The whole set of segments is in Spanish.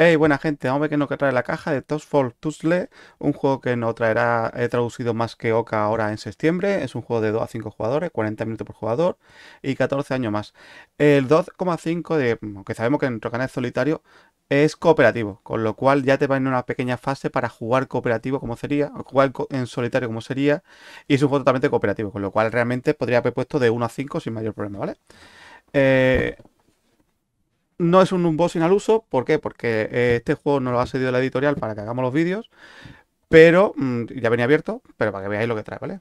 Hey, buena gente, vamos a ver qué nos trae la caja de Toast for un juego que nos traerá, he traducido más que Oca ahora en septiembre, es un juego de 2 a 5 jugadores, 40 minutos por jugador y 14 años más. El 2,5 de, mm, que sabemos que en es solitario es cooperativo, con lo cual ya te va en una pequeña fase para jugar cooperativo como sería, jugar en solitario como sería, y es un juego totalmente cooperativo, con lo cual realmente podría haber puesto de 1 a 5 sin mayor problema, ¿vale? Eh, no es un unboxing al uso, ¿por qué? Porque eh, este juego no lo ha cedido la editorial para que hagamos los vídeos, pero mm, ya venía abierto, pero para que veáis lo que trae, ¿vale?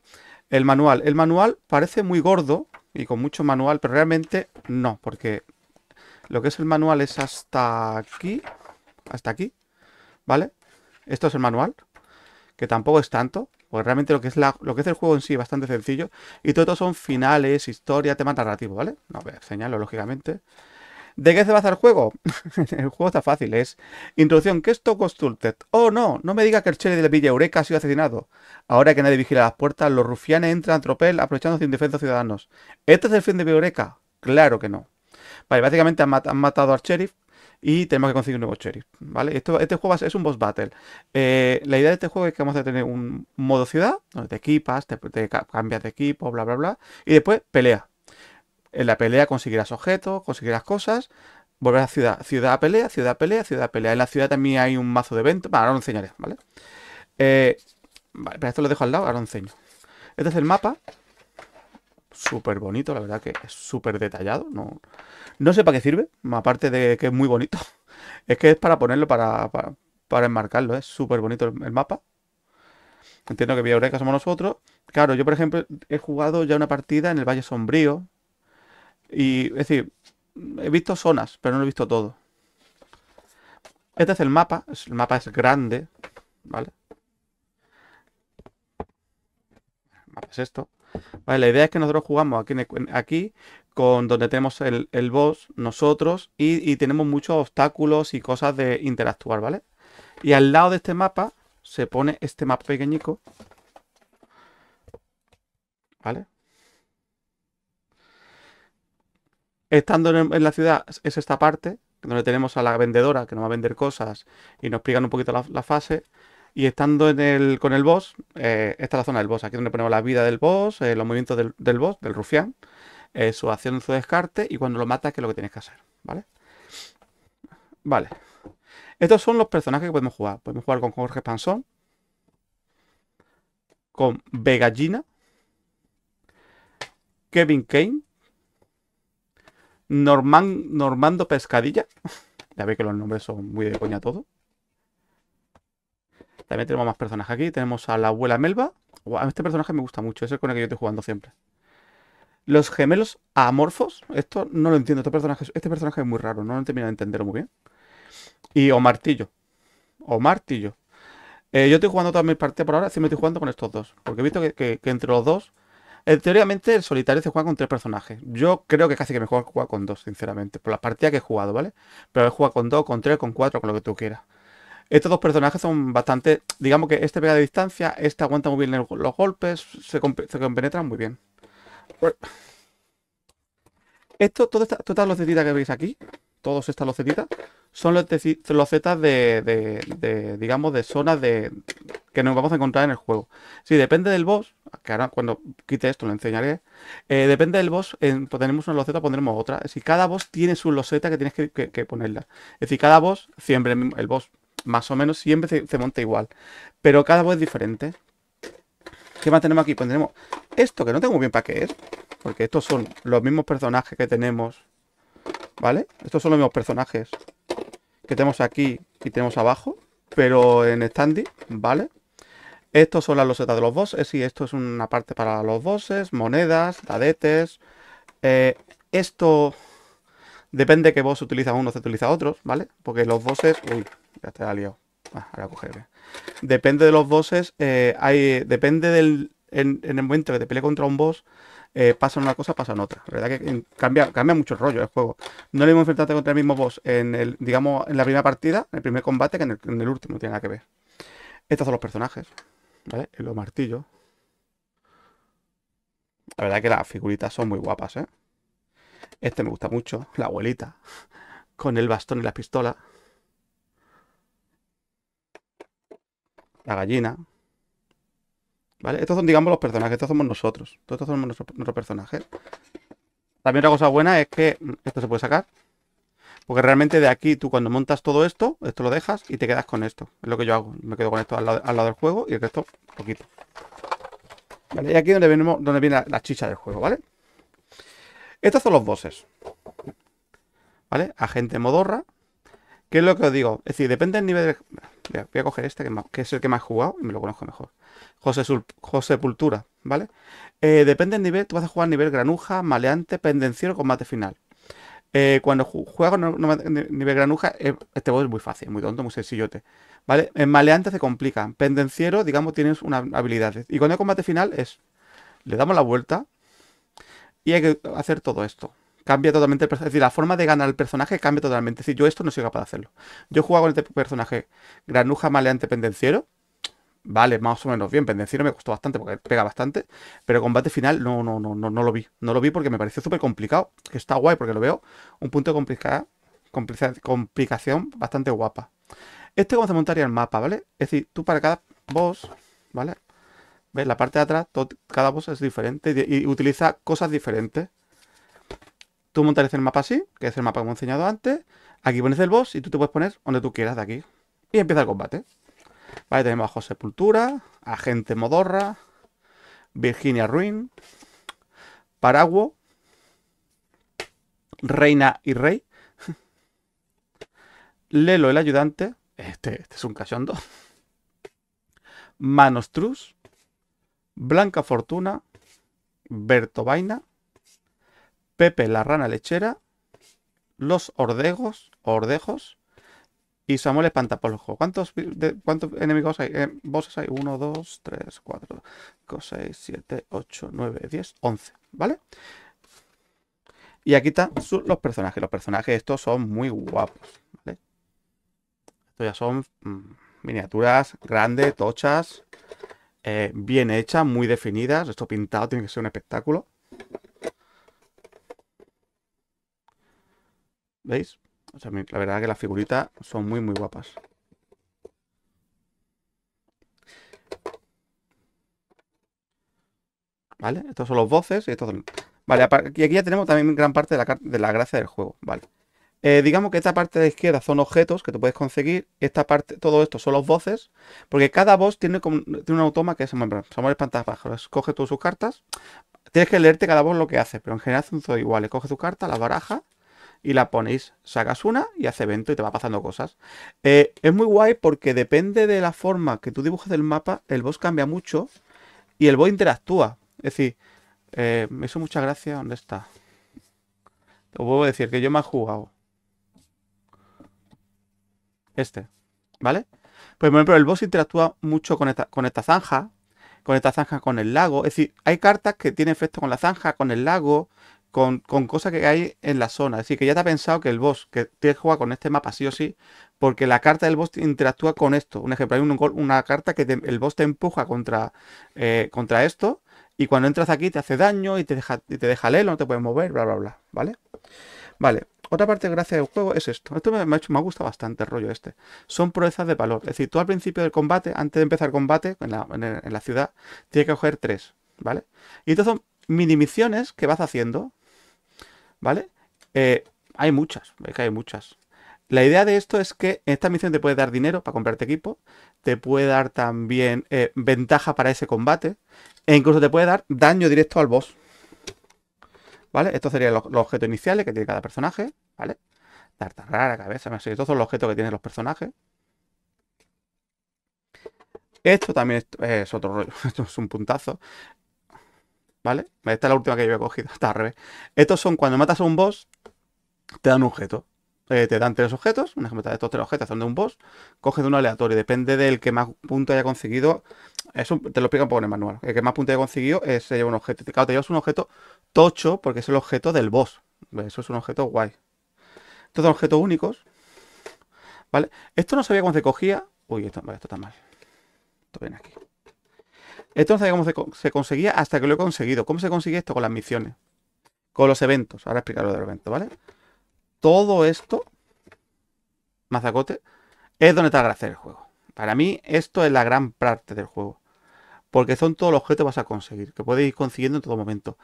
El manual. El manual parece muy gordo y con mucho manual, pero realmente no, porque lo que es el manual es hasta aquí, hasta aquí, ¿vale? Esto es el manual, que tampoco es tanto, Porque realmente lo que es lo que es el juego en sí es bastante sencillo. Y todo son finales, historia, tema narrativo, ¿vale? No, señalo, lógicamente. ¿De qué se basa el juego? el juego está fácil, es introducción, ¿qué es Constructed? Oh no, no me diga que el sheriff de Villa Eureka ha sido asesinado. Ahora que nadie vigila las puertas, los rufianes entran a tropel aprovechando sin defensa ciudadanos. ¿Este es el fin de Villa Eureka? Claro que no. Vale, básicamente han, matado al sheriff y tenemos que conseguir un nuevo sheriff, ¿vale? Esto, este juego es un boss battle. Eh, la idea de este juego es que vamos a tener un modo ciudad, donde te equipas, te cambias de equipo, bla, bla, bla, y después pelea. En la pelea conseguirás objetos, conseguirás cosas. Volver a ciudad, ciudad a pelea, ciudad a pelea, ciudad a pelea. En la ciudad también hay un mazo de eventos. Bueno, ahora lo enseñaré, ¿vale? Eh, vale, pero esto lo dejo al lado, ahora lo enseño. Este es el mapa. Súper bonito, la verdad que es súper detallado. No, no sé para qué sirve, aparte de que es muy bonito. Es que es para ponerlo, para, enmarcarlo. Es súper bonito el, mapa. Entiendo que Vía somos nosotros. Claro, yo por ejemplo he jugado ya una partida en el Valle Sombrío. Y, es decir, he visto zonas, pero no lo he visto todo. Este es el mapa. El mapa es grande, ¿vale? El mapa es esto. Vale, la idea es que nosotros jugamos aquí, aquí con donde tenemos el, el boss, nosotros, y, y, tenemos muchos obstáculos y cosas de interactuar, ¿vale? Y al lado de este mapa se pone este mapa pequeñico, ¿vale? estando en, la ciudad es esta parte, donde tenemos a la vendedora que nos va a vender cosas y nos explican un poquito la, fase. Y estando en el, con el boss, eh, esta es la zona del boss, aquí donde ponemos la vida del boss, eh, los movimientos del, boss, del rufián, eh, su acción, su descarte y cuando lo matas, que es lo que tienes que hacer, ¿vale? Vale. Estos son los personajes que podemos jugar. Podemos jugar con Jorge Pansón, con Vegallina, Kevin Kane, Norman, Normando Pescadilla. Ya ve que los nombres son muy de coña todo. También tenemos más personajes aquí. Tenemos a la abuela Melba. este personaje me gusta mucho. Es el con el que yo estoy jugando siempre. Los gemelos amorfos. Esto no lo entiendo. Este personaje, es este muy raro. No lo he terminado de entender muy bien. Y o martillo. O martillo. Eh, yo estoy jugando también mis por ahora. Siempre estoy jugando con estos dos. Porque he visto que entre los dos eh, teóricamente, el solitario se juega con tres personajes. Yo creo que casi que mejor juega con dos, sinceramente, por las partidas que he jugado, ¿vale? Pero él juega con dos, con tres, con cuatro, con lo que tú quieras. Estos dos personajes son bastante. Digamos que este pega de distancia, este aguanta muy bien los golpes, se, compenetran muy bien. Esto, todas las de que veis aquí, todas estas locetitas, son locetas de, de, digamos, de zonas de, que nos vamos a encontrar en el juego. Si depende del boss, que ahora cuando quite esto lo enseñaré, eh, depende del boss, pues tenemos una loseta, pondremos otra. si cada boss tiene su loseta que tienes que, ponerla. Es decir, cada boss, siempre el boss, más o menos, siempre se, monta igual. Pero cada boss es diferente. ¿Qué más tenemos aquí? Pondremos pues esto, que no tengo bien para qué es. Porque estos son los mismos personajes que tenemos ¿Vale? Estos son los mismos personajes que tenemos aquí y tenemos abajo, pero en standy, ¿vale? Estos son las losetas de los bosses, y esto es una parte para los bosses, monedas, dadetes. Eh, esto depende que vos utiliza uno se utiliza otros, ¿vale? Porque los bosses... Uy, ya te la liado. Ah, ahora cogerme Depende de los bosses, eh, depende del... En, el momento que te pelees contra un boss, eh, pasan una cosa, pasan otra. La verdad que cambia, cambia mucho el rollo el juego. No le hemos enfrentado contra el mismo boss en el, digamos, en la primera partida, en el primer combate, que en el, último, tiene nada que ver. Estos son los personajes, ¿vale? Los martillos. La verdad que las figuritas son muy guapas, ¿eh? Este me gusta mucho, la abuelita, con el bastón y la pistola. La gallina. Estos son, digamos, los personajes. Estos somos nosotros. Todos estos somos nuestros nuestro personajes. También otra cosa buena es que mm, esto se puede sacar. Porque realmente de aquí tú cuando montas todo esto, esto lo dejas y te quedas con esto. Es lo que yo hago. Me quedo con esto al lado, del juego y el resto poquito. Vale, y aquí donde, donde viene la, chicha del juego, ¿vale? Estos son los bosses. ¿Vale? Agente Modorra. ¿Qué es lo que os digo? Es decir, depende del nivel voy a coger este, que, es el que más he jugado y me lo conozco mejor. José, Sul... José Pultura, ¿vale? Eh, depende del nivel, tú vas a jugar nivel granuja, maleante, pendenciero, combate final. Eh, cuando juegas con nivel granuja, eh, este juego es muy fácil, muy tonto, muy sencillote. ¿Vale? En maleante se complica. Pendenciero, digamos, tienes unas habilidades. Y con el combate final es. Le damos la vuelta. Y hay que hacer todo esto cambia totalmente el Es decir, la forma de ganar el personaje cambia totalmente. Es decir, yo esto no soy capaz de hacerlo. Yo jugado con este personaje granuja maleante pendenciero. Vale, más o menos bien. Pendenciero me costó bastante porque pega bastante. Pero combate final no, no, no, no, lo vi. No lo vi porque me pareció súper complicado. Que está guay porque lo veo. Un punto de complicada. complicación bastante guapa. Este como se montaría el mapa, ¿vale? Es decir, tú para cada boss, ¿vale? ¿Ves? La parte de atrás, cada boss es diferente y utiliza cosas diferentes. Tú montarías el mapa así, que es el mapa que he enseñado antes. Aquí pones el boss y tú te puedes poner donde tú quieras de aquí. Y empieza el combate. Vale, tenemos a José Sepultura, Agente Modorra, Virginia Ruin, Paraguo, Reina y Rey, Lelo el Ayudante, este, este es un cachondo, Manos Blanca Fortuna, Berto Vaina, Pepe la rana lechera, los ordegos, ordejos y Samuel por ¿Cuántos, ¿Cuántos enemigos hay? Eh, bosses hay 1, 2, 3, 4, 5, 6, 7, 8, 9, 10, 11, ¿vale? Y aquí están los personajes. Los personajes estos son muy guapos, ¿vale? Estos ya son mm, miniaturas grandes, tochas, eh, bien hechas, muy definidas. Esto pintado tiene que ser un espectáculo. ¿Veis? la verdad es que las figuritas son muy, muy guapas. ¿Vale? Estos son los voces y estos Vale, y aquí ya tenemos también gran parte de la, de la gracia del juego. Vale. Eh, digamos que esta parte de la izquierda son objetos que te puedes conseguir. Esta parte, todo esto son los voces. Porque cada voz tiene, como, un automa que es somos Espantapájaros. Coge todas sus cartas. Tienes que leerte cada voz lo que hace, pero en general son todo iguales. Coge tu carta, la baraja y la ponéis, sacas una y hace evento y te va pasando cosas. Eh, es muy guay porque depende de la forma que tú dibujes el mapa, el boss cambia mucho y el boss interactúa. Es decir, eh, me hizo mucha gracia, ¿dónde está? Te puedo decir que yo me he jugado. Este, ¿vale? Pues, por ejemplo, el boss interactúa mucho con esta, con esta zanja, con esta zanja con el lago. Es decir, hay cartas que tienen efecto con la zanja, con el lago, con, cosas que hay en la zona. Es decir, que ya te ha pensado que el boss, que te juega con este mapa sí o sí, porque la carta del boss interactúa con esto. Un ejemplo, hay una carta que el boss te empuja contra, eh, contra esto, y cuando entras aquí te hace daño y te deja, te deja no te puedes mover, bla, bla, bla. ¿Vale? Vale. Otra parte gracias del juego es esto. Esto me, ha me, gustado bastante el rollo este. Son proezas de valor. Es decir, tú al principio del combate, antes de empezar el combate, en la, la ciudad, tienes que coger tres. ¿Vale? Y entonces son mini misiones que vas haciendo ¿vale? Eh, hay muchas, veis que hay muchas. La idea de esto es que en esta misión te puede dar dinero para comprarte equipo, te puede dar también eh, ventaja para ese combate, e incluso te puede dar daño directo al boss. ¿Vale? Estos serían los, objetos iniciales que tiene cada personaje, ¿vale? Tarta rara, cabeza, me Estos son los objetos que tienen los personajes. Esto también es, eh, es otro rollo, esto es un puntazo. ¿Vale? Esta es la última que yo he cogido. Está al revés. Estos son cuando matas a un boss, te dan un objeto. Eh, te dan tres objetos. Un ejemplo de estos tres objetos son de un boss. Coges de un aleatorio. Depende del que más punto haya conseguido. Eso te lo explica un poco en el manual. El que más punto haya conseguido es eh, un objeto. Claro, te llevas un objeto tocho porque es el objeto del boss. Eso es un objeto guay. Estos son objetos únicos. ¿Vale? Esto no sabía cómo se cogía. Uy, esto está mal. Esto viene aquí. Esto no sabía cómo se, conseguía hasta que lo he conseguido. ¿Cómo se consigue esto? Con las misiones. Con los eventos. Ahora explicaré lo los evento, ¿vale? Todo esto, mazacote, es donde está la gracia del juego. Para mí, esto es la gran parte del juego. Porque son todos los objetos que vas a conseguir, que puedes ir consiguiendo en todo momento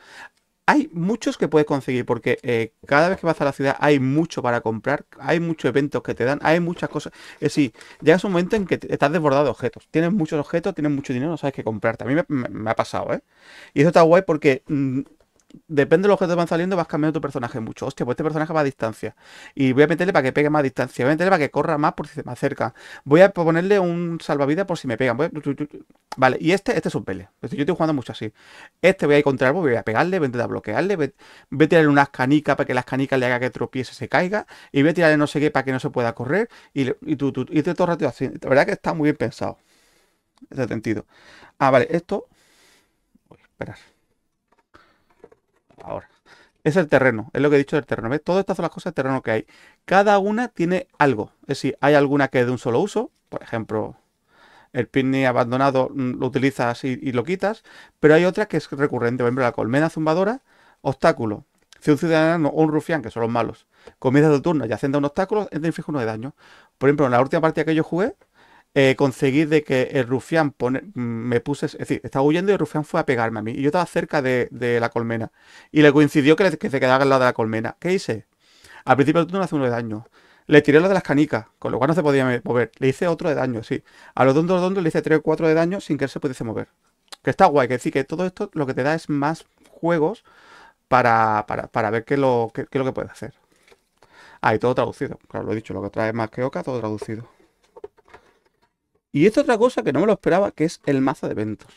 hay muchos que puedes conseguir porque eh, cada vez que vas a la ciudad hay mucho para comprar, hay muchos eventos que te dan, hay muchas cosas. Es decir, llegas a un momento en que estás desbordado de objetos. Tienes muchos objetos, tienes mucho dinero, no sabes qué comprarte. A mí me ha pasado, ¿eh? Y eso está guay porque mm, depende de los objetos que van saliendo, vas cambiando tu personaje mucho. Hostia, pues este personaje va a distancia. Y voy a meterle para que pegue más distancia. Voy a meterle para que corra más por si se me acerca. Voy a ponerle un salvavidas por si me pegan. Vale, y este, este es un pele. Yo estoy jugando mucho así. Este voy a ir contra voy a pegarle, voy a bloquearle, voy a tirarle unas canicas para que las canicas le haga que tropiece, se caiga. Y voy a tirarle no sé qué para que no se pueda correr. Y, y tú, y este todo el rato así. La verdad que está muy bien pensado. En ese sentido. Ah, vale, esto. Voy a esperar ahora. Es el terreno, es lo que he dicho del terreno. ¿Ves? Todas estas son las cosas de terreno que hay. Cada una tiene algo. Es decir, hay alguna que es de un solo uso. Por ejemplo, el picnic abandonado mm, lo utilizas y, lo quitas. Pero hay otra que es recurrente. Por ejemplo, la colmena zumbadora, obstáculo. Si un ciudadano o un rufián, que son los malos, comienza su turno y de un obstáculo, entra y fija uno de daño. Por ejemplo, en la última partida que yo jugué, eh, conseguir de que el rufián pone, mm, me puse, es decir, estaba huyendo y el rufián fue a pegarme a mí. Y yo estaba cerca de, la colmena. Y le coincidió que, se quedaba al lado de la colmena. ¿Qué hice? Al principio del turno hace uno de daño. Le tiré lo de las canicas, con lo cual no se podía mover. Le hice otro de daño, sí. A los dondos dondos le hice tres o cuatro de daño sin que él se pudiese mover. Que está guay, que decir que todo esto lo que te da es más juegos para, ver qué, lo, qué, lo que puedes hacer. Ah, y todo traducido. Claro, lo he dicho, lo que trae más que Oca, todo traducido. Y esta otra cosa que no me lo esperaba, que es el mazo de eventos.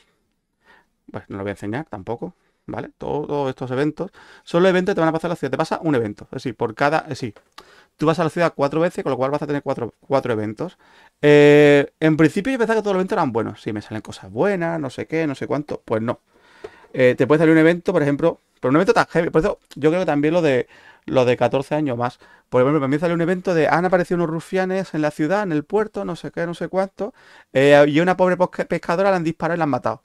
Pues no lo voy a enseñar tampoco, ¿vale? Todos estos eventos son los eventos te van a pasar a la ciudad. Te pasa un evento, es decir, por cada... Es eh, tú vas a la ciudad cuatro veces, con lo cual vas a tener cuatro, eventos. Eh, en principio yo pensaba que todos los eventos eran buenos. si me salen cosas buenas, no sé qué, no sé cuánto. Pues no. Eh, te puede salir un evento, por ejemplo, pero un evento tan heavy. Por eso yo creo que también lo de lo de 14 años más. Por ejemplo, me sale un evento de han aparecido unos rufianes en la ciudad, en el puerto, no sé qué, no sé cuánto. Eh, y una pobre pescadora la han disparado y la han matado.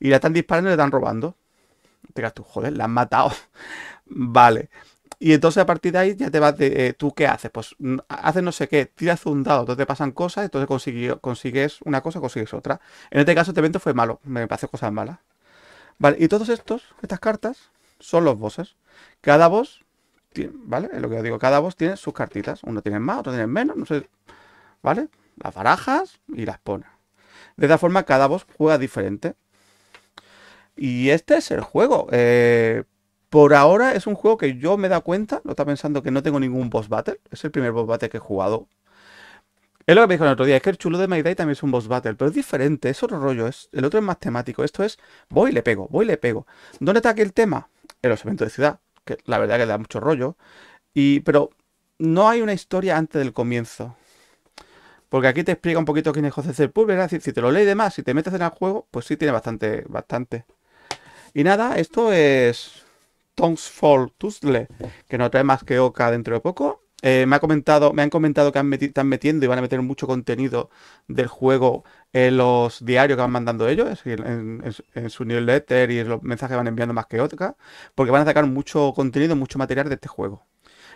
Y la están disparando y la están robando. Te digas tú, joder, la han matado. vale. Y entonces a partir de ahí ya te vas de, eh, ¿tú qué haces? Pues haces no sé qué, tiras un dado, entonces te pasan cosas, entonces consigues, consigues una cosa, consigues otra. En este caso este evento fue malo, me pasé cosas malas. Vale, y todos estos, estas cartas, son los bosses. Cada boss, tiene, ¿vale? lo que digo, cada boss tiene sus cartitas. Uno tiene más, otro tiene menos, no sé, ¿vale? Las barajas y las pone. De esta forma, cada boss juega diferente. Y este es el juego. Eh, por ahora es un juego que yo me he dado cuenta, no está pensando que no tengo ningún boss battle. Es el primer boss battle que he jugado. Es lo que me dijo el otro día, es que el chulo de My también es un boss battle, pero es diferente, es otro rollo, es, el otro es más temático. Esto es, voy y le pego, voy y le pego. ¿Dónde está aquí el tema? en los eventos de ciudad, que la verdad que da mucho rollo. Y, pero no hay una historia antes del comienzo. Porque aquí te explica un poquito quién es José Es decir si te lo lees de más, si te metes en el juego, pues sí tiene bastante, bastante. Y nada, esto es Tongues for Tuzle, que no trae más que oca dentro de poco. Eh, me, ha comentado, me han comentado que han están metiendo y van a meter mucho contenido del juego eh, los diarios que van mandando ellos, en, su newsletter y en los mensajes que van enviando más que otra porque van a sacar mucho contenido, mucho material de este juego.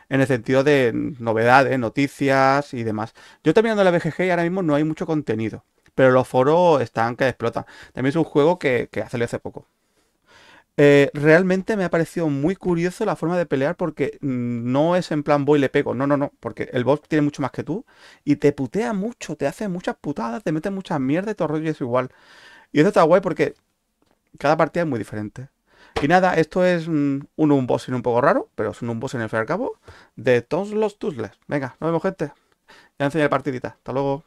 En el sentido de novedades, noticias y demás. Yo también en la BGG y ahora mismo no hay mucho contenido. Pero los foros están que explotan. También es un juego que, que salido hace poco. Eh, realmente me ha parecido muy curioso la forma de pelear porque no es en plan voy le pego, no, no, no, porque el boss tiene mucho más que tú y te putea mucho, te hace muchas putadas, te mete muchas mierdas y todo rollo es igual. Y eso está guay porque cada partida es muy diferente. Y nada, esto es un unboxing un poco raro, pero es un en en fin y al cabo de todos los Tuzles. Venga, nos vemos gente. Ya enseñé la partidita. Hasta luego.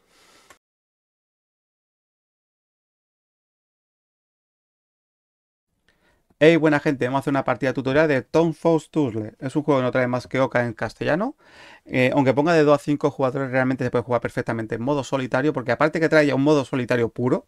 Hey buena gente, vamos a hacer una partida tutorial de Tom Fox Tussle. Es un juego que no trae más que Oca en castellano. Eh, aunque ponga de 2 a 5 jugadores, realmente se puede jugar perfectamente en modo solitario, porque aparte que trae un modo solitario puro,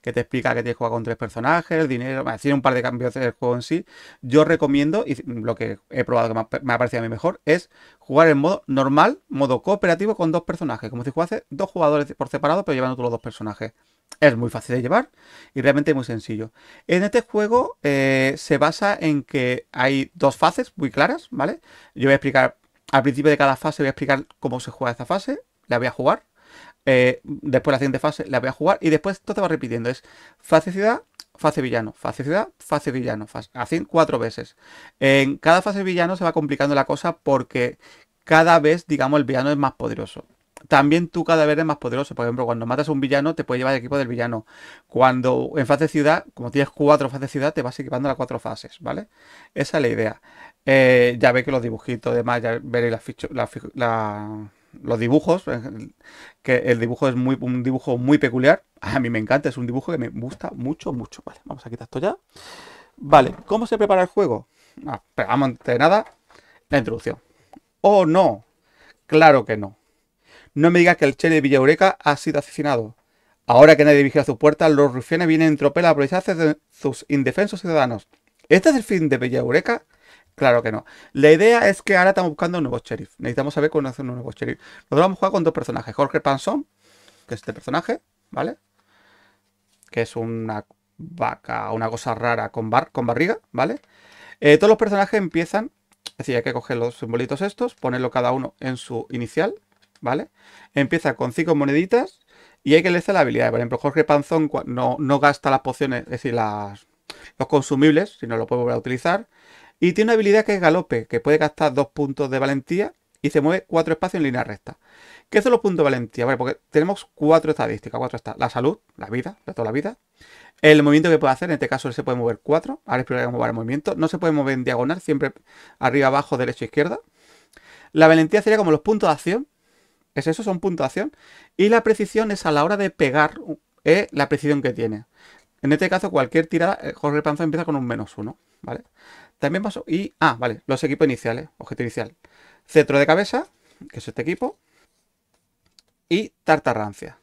que te explica que tienes que jugar con tres personajes, el dinero, bueno, tiene un par de cambios del juego en sí, yo recomiendo, y lo que he probado que me ha parecido a mí mejor, es jugar en modo normal, modo cooperativo con dos personajes, como si hace dos jugadores por separado, pero llevando todos los dos personajes. Es muy fácil de llevar y realmente muy sencillo. En este juego eh, se basa en que hay dos fases muy claras, ¿vale? Yo voy a explicar, al principio de cada fase voy a explicar cómo se juega esta fase, la voy a jugar. Eh, después la siguiente fase la voy a jugar y después todo va repitiendo. Es fase ciudad, fase villano, fase ciudad, fase villano, así cuatro veces. En cada fase villano se va complicando la cosa porque cada vez, digamos, el villano es más poderoso también cada vez es más poderoso. Por ejemplo, cuando matas a un villano, te puede llevar el equipo del villano. Cuando en fase ciudad, como tienes cuatro fases de ciudad, te vas equipando las cuatro fases, ¿vale? Esa es la idea. Eh, ya ve que los dibujitos, de ya veréis los dibujos, eh, que el dibujo es muy, un dibujo muy peculiar. A mí me encanta, es un dibujo que me gusta mucho, mucho. Vale, vamos a quitar esto ya. Vale, ¿cómo se prepara el juego? Ah, pero antes de nada, la introducción. ¿O no? Claro que no. No me digas que el Che de Villaureca ha sido asesinado. Ahora que nadie vigila su puerta, los rufianes vienen en tropel a aprovecharse de sus indefensos ciudadanos. ¿Este es el fin de Villaureca? Claro que no. La idea es que ahora estamos buscando un nuevo sheriff. Necesitamos saber cómo hacer un nuevo sheriff. Nosotros vamos a jugar con dos personajes. Jorge Pansón, que es este personaje, ¿vale? Que es una vaca, una cosa rara con, barriga, ¿vale? Eh, todos los personajes empiezan, es decir, hay que coger los simbolitos estos, ponerlo cada uno en su inicial, ¿vale? Empieza con 5 moneditas y hay que elegir la habilidad. Por ejemplo, Jorge Panzón no, no gasta las pociones, es decir, los consumibles, si no lo puede volver a utilizar. Y tiene una habilidad que es galope, que puede gastar 2 puntos de valentía y se mueve 4 espacios en línea recta. ¿Qué son los puntos de valentía? porque tenemos cuatro estadísticas. Cuatro está la salud, la vida, toda la vida. El movimiento que puede hacer, en este caso se puede mover cuatro. Ahora explicaré cómo el movimiento. No se puede mover en diagonal, siempre arriba, abajo, derecha, izquierda. La valentía sería como los puntos de acción, es eso, son puntuación. Y la precisión es a la hora de pegar eh, la precisión que tiene. En este caso, cualquier tirada, eh, Jorge Panza empieza con un menos uno, ¿vale? También pasó. Y. Ah, vale, los equipos iniciales, objeto inicial. Cetro de cabeza, que es este equipo. Y tartarrancia.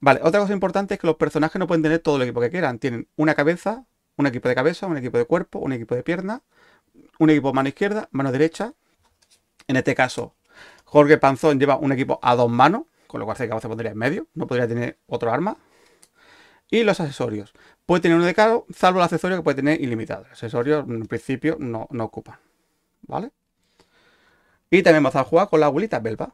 Vale, otra cosa importante es que los personajes no pueden tener todo el equipo que quieran. Tienen una cabeza, un equipo de cabeza, un equipo de cuerpo, un equipo de pierna, un equipo mano izquierda, mano derecha. En este caso, Jorge Panzón lleva un equipo a dos manos, con lo cual se pondría en medio, no podría tener otro arma. Y los accesorios. Puede tener uno de cada, salvo el accesorio que puede tener ilimitado. El accesorios en principio no, no ocupan. ¿Vale? Y también vamos a jugar con la abuelita Belva.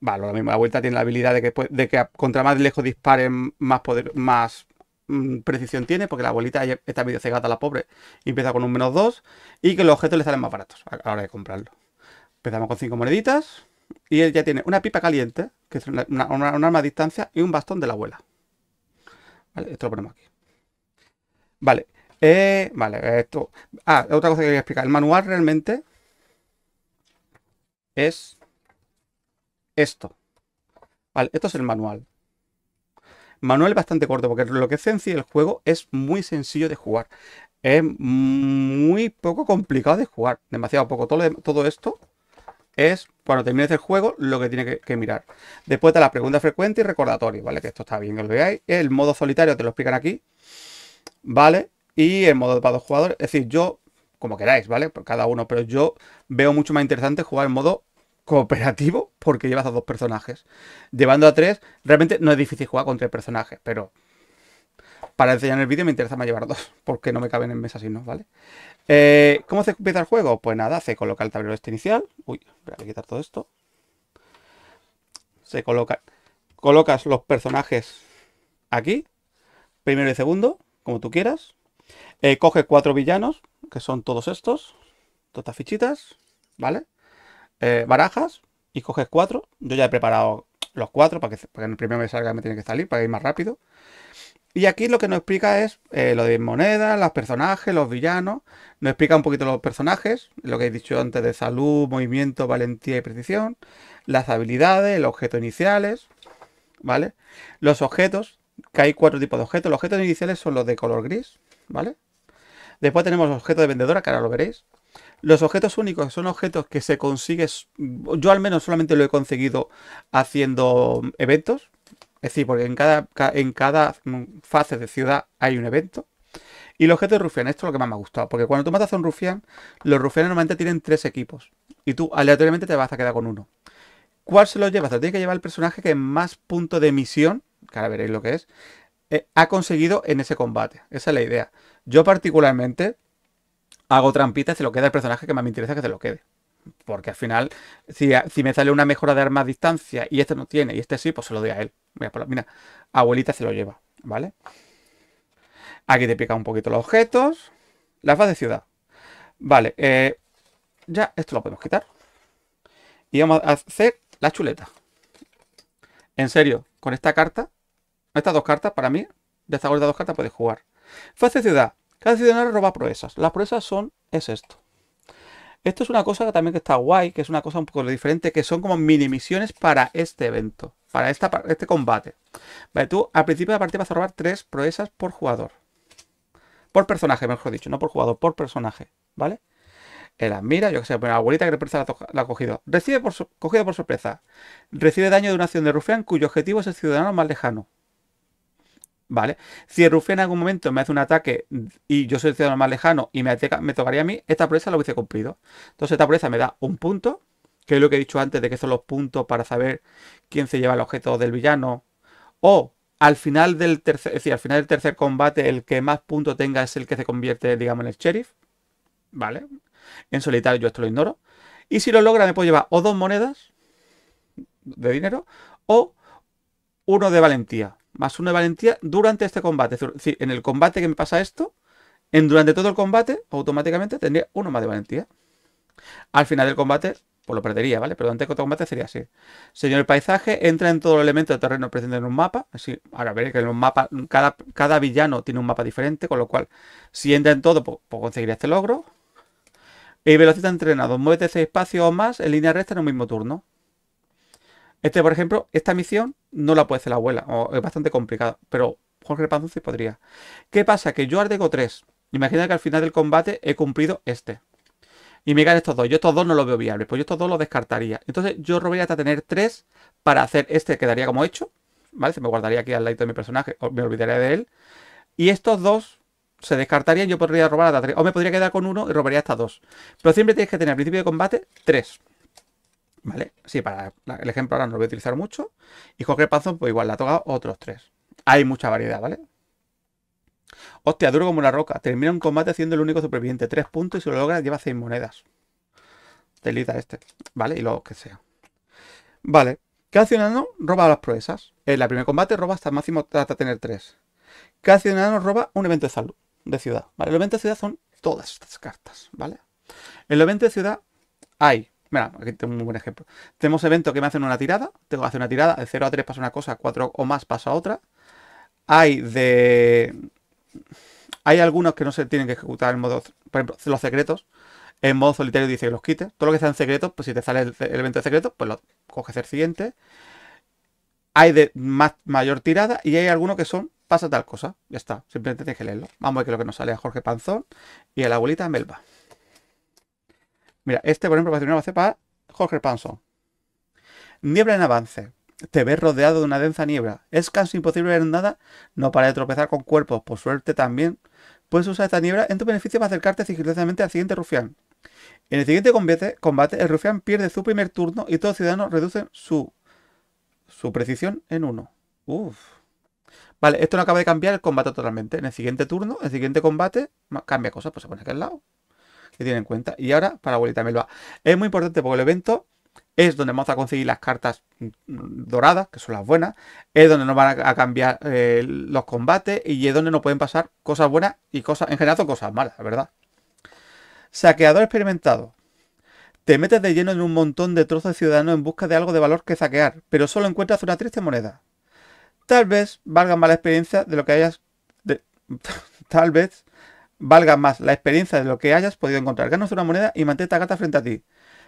Vale, la mismo, la vuelta tiene la habilidad de que, de que contra más lejos disparen, más poder, más mm, precisión tiene, porque la abuelita está medio cegada, la pobre, y empieza con un menos 2, y que los objetos le salen más baratos a la hora de comprarlo. Empezamos con cinco moneditas. Y él ya tiene una pipa caliente, que es una, arma a distancia, y un bastón de la abuela. Vale, esto lo ponemos aquí. Vale. Eh, vale, esto. Ah, otra cosa que voy a explicar. El manual realmente es esto. Vale, esto es el manual. Manual es bastante corto, porque lo que es sencillo el juego es muy sencillo de jugar. Es muy poco complicado de jugar. Demasiado poco. todo esto es cuando termines el juego lo que tiene que, mirar. Después de la pregunta frecuente y recordatorio ¿vale? Que esto está bien que lo veáis. El modo solitario te lo explican aquí, ¿vale? Y el modo para dos jugadores. Es decir, yo, como queráis, ¿vale? Por cada uno, pero yo veo mucho más interesante jugar en modo cooperativo porque llevas a dos personajes. Llevando a tres, realmente no es difícil jugar con tres personajes, pero para enseñar el vídeo me interesa más llevar dos, porque no me caben en mesa si no, ¿vale? Eh, ¿Cómo se empieza el juego? Pues nada, se coloca el tablero este inicial. Uy, voy a quitar todo esto. Se coloca. Colocas los personajes aquí. Primero y segundo, como tú quieras. Eh, coge cuatro villanos, que son todos estos. Todas fichitas, ¿vale? Eh, barajas. Y coges cuatro. Yo ya he preparado los cuatro para que, en el primero me salga me tiene que salir, para ir más rápido. Y aquí lo que nos explica es eh, lo de monedas, los personajes, los villanos. Nos explica un poquito los personajes, lo que he dicho antes de salud, movimiento, valentía y precisión. Las habilidades, los objetos iniciales, ¿vale? Los objetos, que hay cuatro tipos de objetos. Los objetos iniciales son los de color gris, ¿vale? Después tenemos los objetos de vendedora, que ahora lo veréis. Los objetos únicos son objetos que se consiguen. yo al menos solamente lo he conseguido haciendo eventos, es decir, porque en cada, en cada fase de ciudad hay un evento. Y los jefes rufianes, esto es lo que más me ha gustado. Porque cuando tú matas a un rufián, los rufianes normalmente tienen tres equipos. Y tú aleatoriamente te vas a quedar con uno. ¿Cuál se lo llevas? Te tiene que llevar el personaje que más punto de misión, que ahora veréis lo que es, eh, ha conseguido en ese combate. Esa es la idea. Yo particularmente hago trampitas y se lo queda el personaje que más me interesa que se lo quede. Porque al final, si, me sale una mejora de arma a distancia y este no tiene y este sí, pues se lo doy a él. Mira, abuelita se lo lleva, ¿vale? Aquí te pica un poquito los objetos. La fase de ciudad. Vale, eh, ya esto lo podemos quitar. Y vamos a hacer la chuleta. En serio, con esta carta, estas dos cartas, para mí, De esta estas dos cartas puedes jugar. Fase de ciudad. Cada ciudadano roba proezas. Las proezas son, es esto. Esto es una cosa también que está guay, que es una cosa un poco diferente, que son como mini misiones para este evento, para esta, este combate. Vale, tú al principio de la partida vas a robar tres proezas por jugador. Por personaje, mejor dicho, no por jugador, por personaje, ¿vale? El eh, admira, yo que sé, pues, la abuelita que le la, ha cogido. Recibe por, cogido por sorpresa. Recibe daño de una acción de rufian cuyo objetivo es el ciudadano más lejano. ¿Vale? Si Rufián en algún momento me hace un ataque y yo soy el ciudadano más lejano y me, me tocaría a mí, esta proeza la hubiese cumplido. Entonces esta proeza me da un punto, que es lo que he dicho antes de que son los puntos para saber quién se lleva el objeto del villano. O al final del tercer, es al final del tercer combate, el que más puntos tenga es el que se convierte, digamos, en el sheriff. ¿Vale? En solitario yo esto lo ignoro. Y si lo logra, me puedo llevar o dos monedas de dinero o uno de valentía más uno de valentía durante este combate. Es decir, en el combate que me pasa esto, en durante todo el combate, automáticamente tendría uno más de valentía. Al final del combate, pues lo perdería, ¿vale? Pero durante el combate sería así. Señor paisaje, entra en todo el elemento de terreno presente en un mapa. Así, ahora veréis que en un mapa, cada, cada, villano tiene un mapa diferente, con lo cual, si entra en todo, pues, pues conseguiría este logro. Y velocidad entrenado, muévete ese espacio o más en línea recta en un mismo turno. Este, por ejemplo, esta misión no la puede hacer la abuela, o es bastante complicado, pero Jorge Panzucci podría. ¿Qué pasa? Que yo ardego tres. Imagina que al final del combate he cumplido este. Y me quedan estos dos. Yo estos dos no los veo viables. Pues yo estos dos los descartaría. Entonces yo robaría hasta tener tres para hacer este quedaría como hecho. ¿Vale? Se me guardaría aquí al lado de mi personaje. O me olvidaría de él. Y estos dos se descartarían. Yo podría robar hasta tres. O me podría quedar con uno y robaría hasta dos. Pero siempre tienes que tener al principio de combate tres. ¿Vale? Sí, para el ejemplo ahora no lo voy a utilizar mucho. Y qué paso pues igual le ha otros tres. Hay mucha variedad, ¿vale? Hostia, duro como una roca. Termina un combate siendo el único superviviente. Tres puntos y se lo logra lleva seis monedas. delita este. ¿Vale? Y lo que sea. Vale. un nano? roba las proezas. En el primer combate roba hasta el máximo trata tener tres. un nano? roba un evento de salud de ciudad. ¿Vale? el evento de ciudad son todas estas cartas. ¿Vale? En evento de ciudad hay Mira, aquí tengo un buen ejemplo. Tenemos eventos que me hacen una tirada. Tengo que hacer una tirada. De 0 a 3 pasa una cosa, 4 o más pasa otra. Hay de. Hay algunos que no se tienen que ejecutar en modo. Por ejemplo, los secretos. En modo solitario dice que los quites. Todo lo que está en secretos, pues si te sale el, evento de secreto, pues lo coges el siguiente. Hay de mayor tirada y hay algunos que son pasa tal cosa. Ya está. Simplemente tienes que leerlo. Vamos a ver que lo que nos sale a Jorge Panzón y a la abuelita Melba. Mira, este, por ejemplo, va a ser una base para Jorge Panson. Niebla en avance. Te ves rodeado de una densa niebla. Es casi imposible ver nada, no para de tropezar con cuerpos. Por suerte también puedes usar esta niebla en tu beneficio para acercarte sigilosamente al siguiente rufián. En el siguiente combate, combate, el rufián pierde su primer turno y todos los ciudadanos reducen su, su precisión en uno. Uf. Vale, esto no acaba de cambiar el combate totalmente. En el siguiente turno, en el siguiente combate, cambia cosas, pues se pone aquí al lado que en cuenta. Y ahora para Abuelita Melba. Es muy importante porque el evento es donde vamos a conseguir las cartas mm, doradas, que son las buenas, es donde nos van a cambiar eh, los combates y es donde nos pueden pasar cosas buenas y cosas, en general son cosas malas, ¿verdad? Saqueador experimentado. Te metes de lleno en un montón de trozos de ciudadanos en busca de algo de valor que saquear, pero solo encuentras una triste moneda. Tal vez valga mala experiencia de lo que hayas... tal vez valga más la experiencia de lo que hayas podido encontrar. Ganas una moneda y mantén esta carta frente a ti.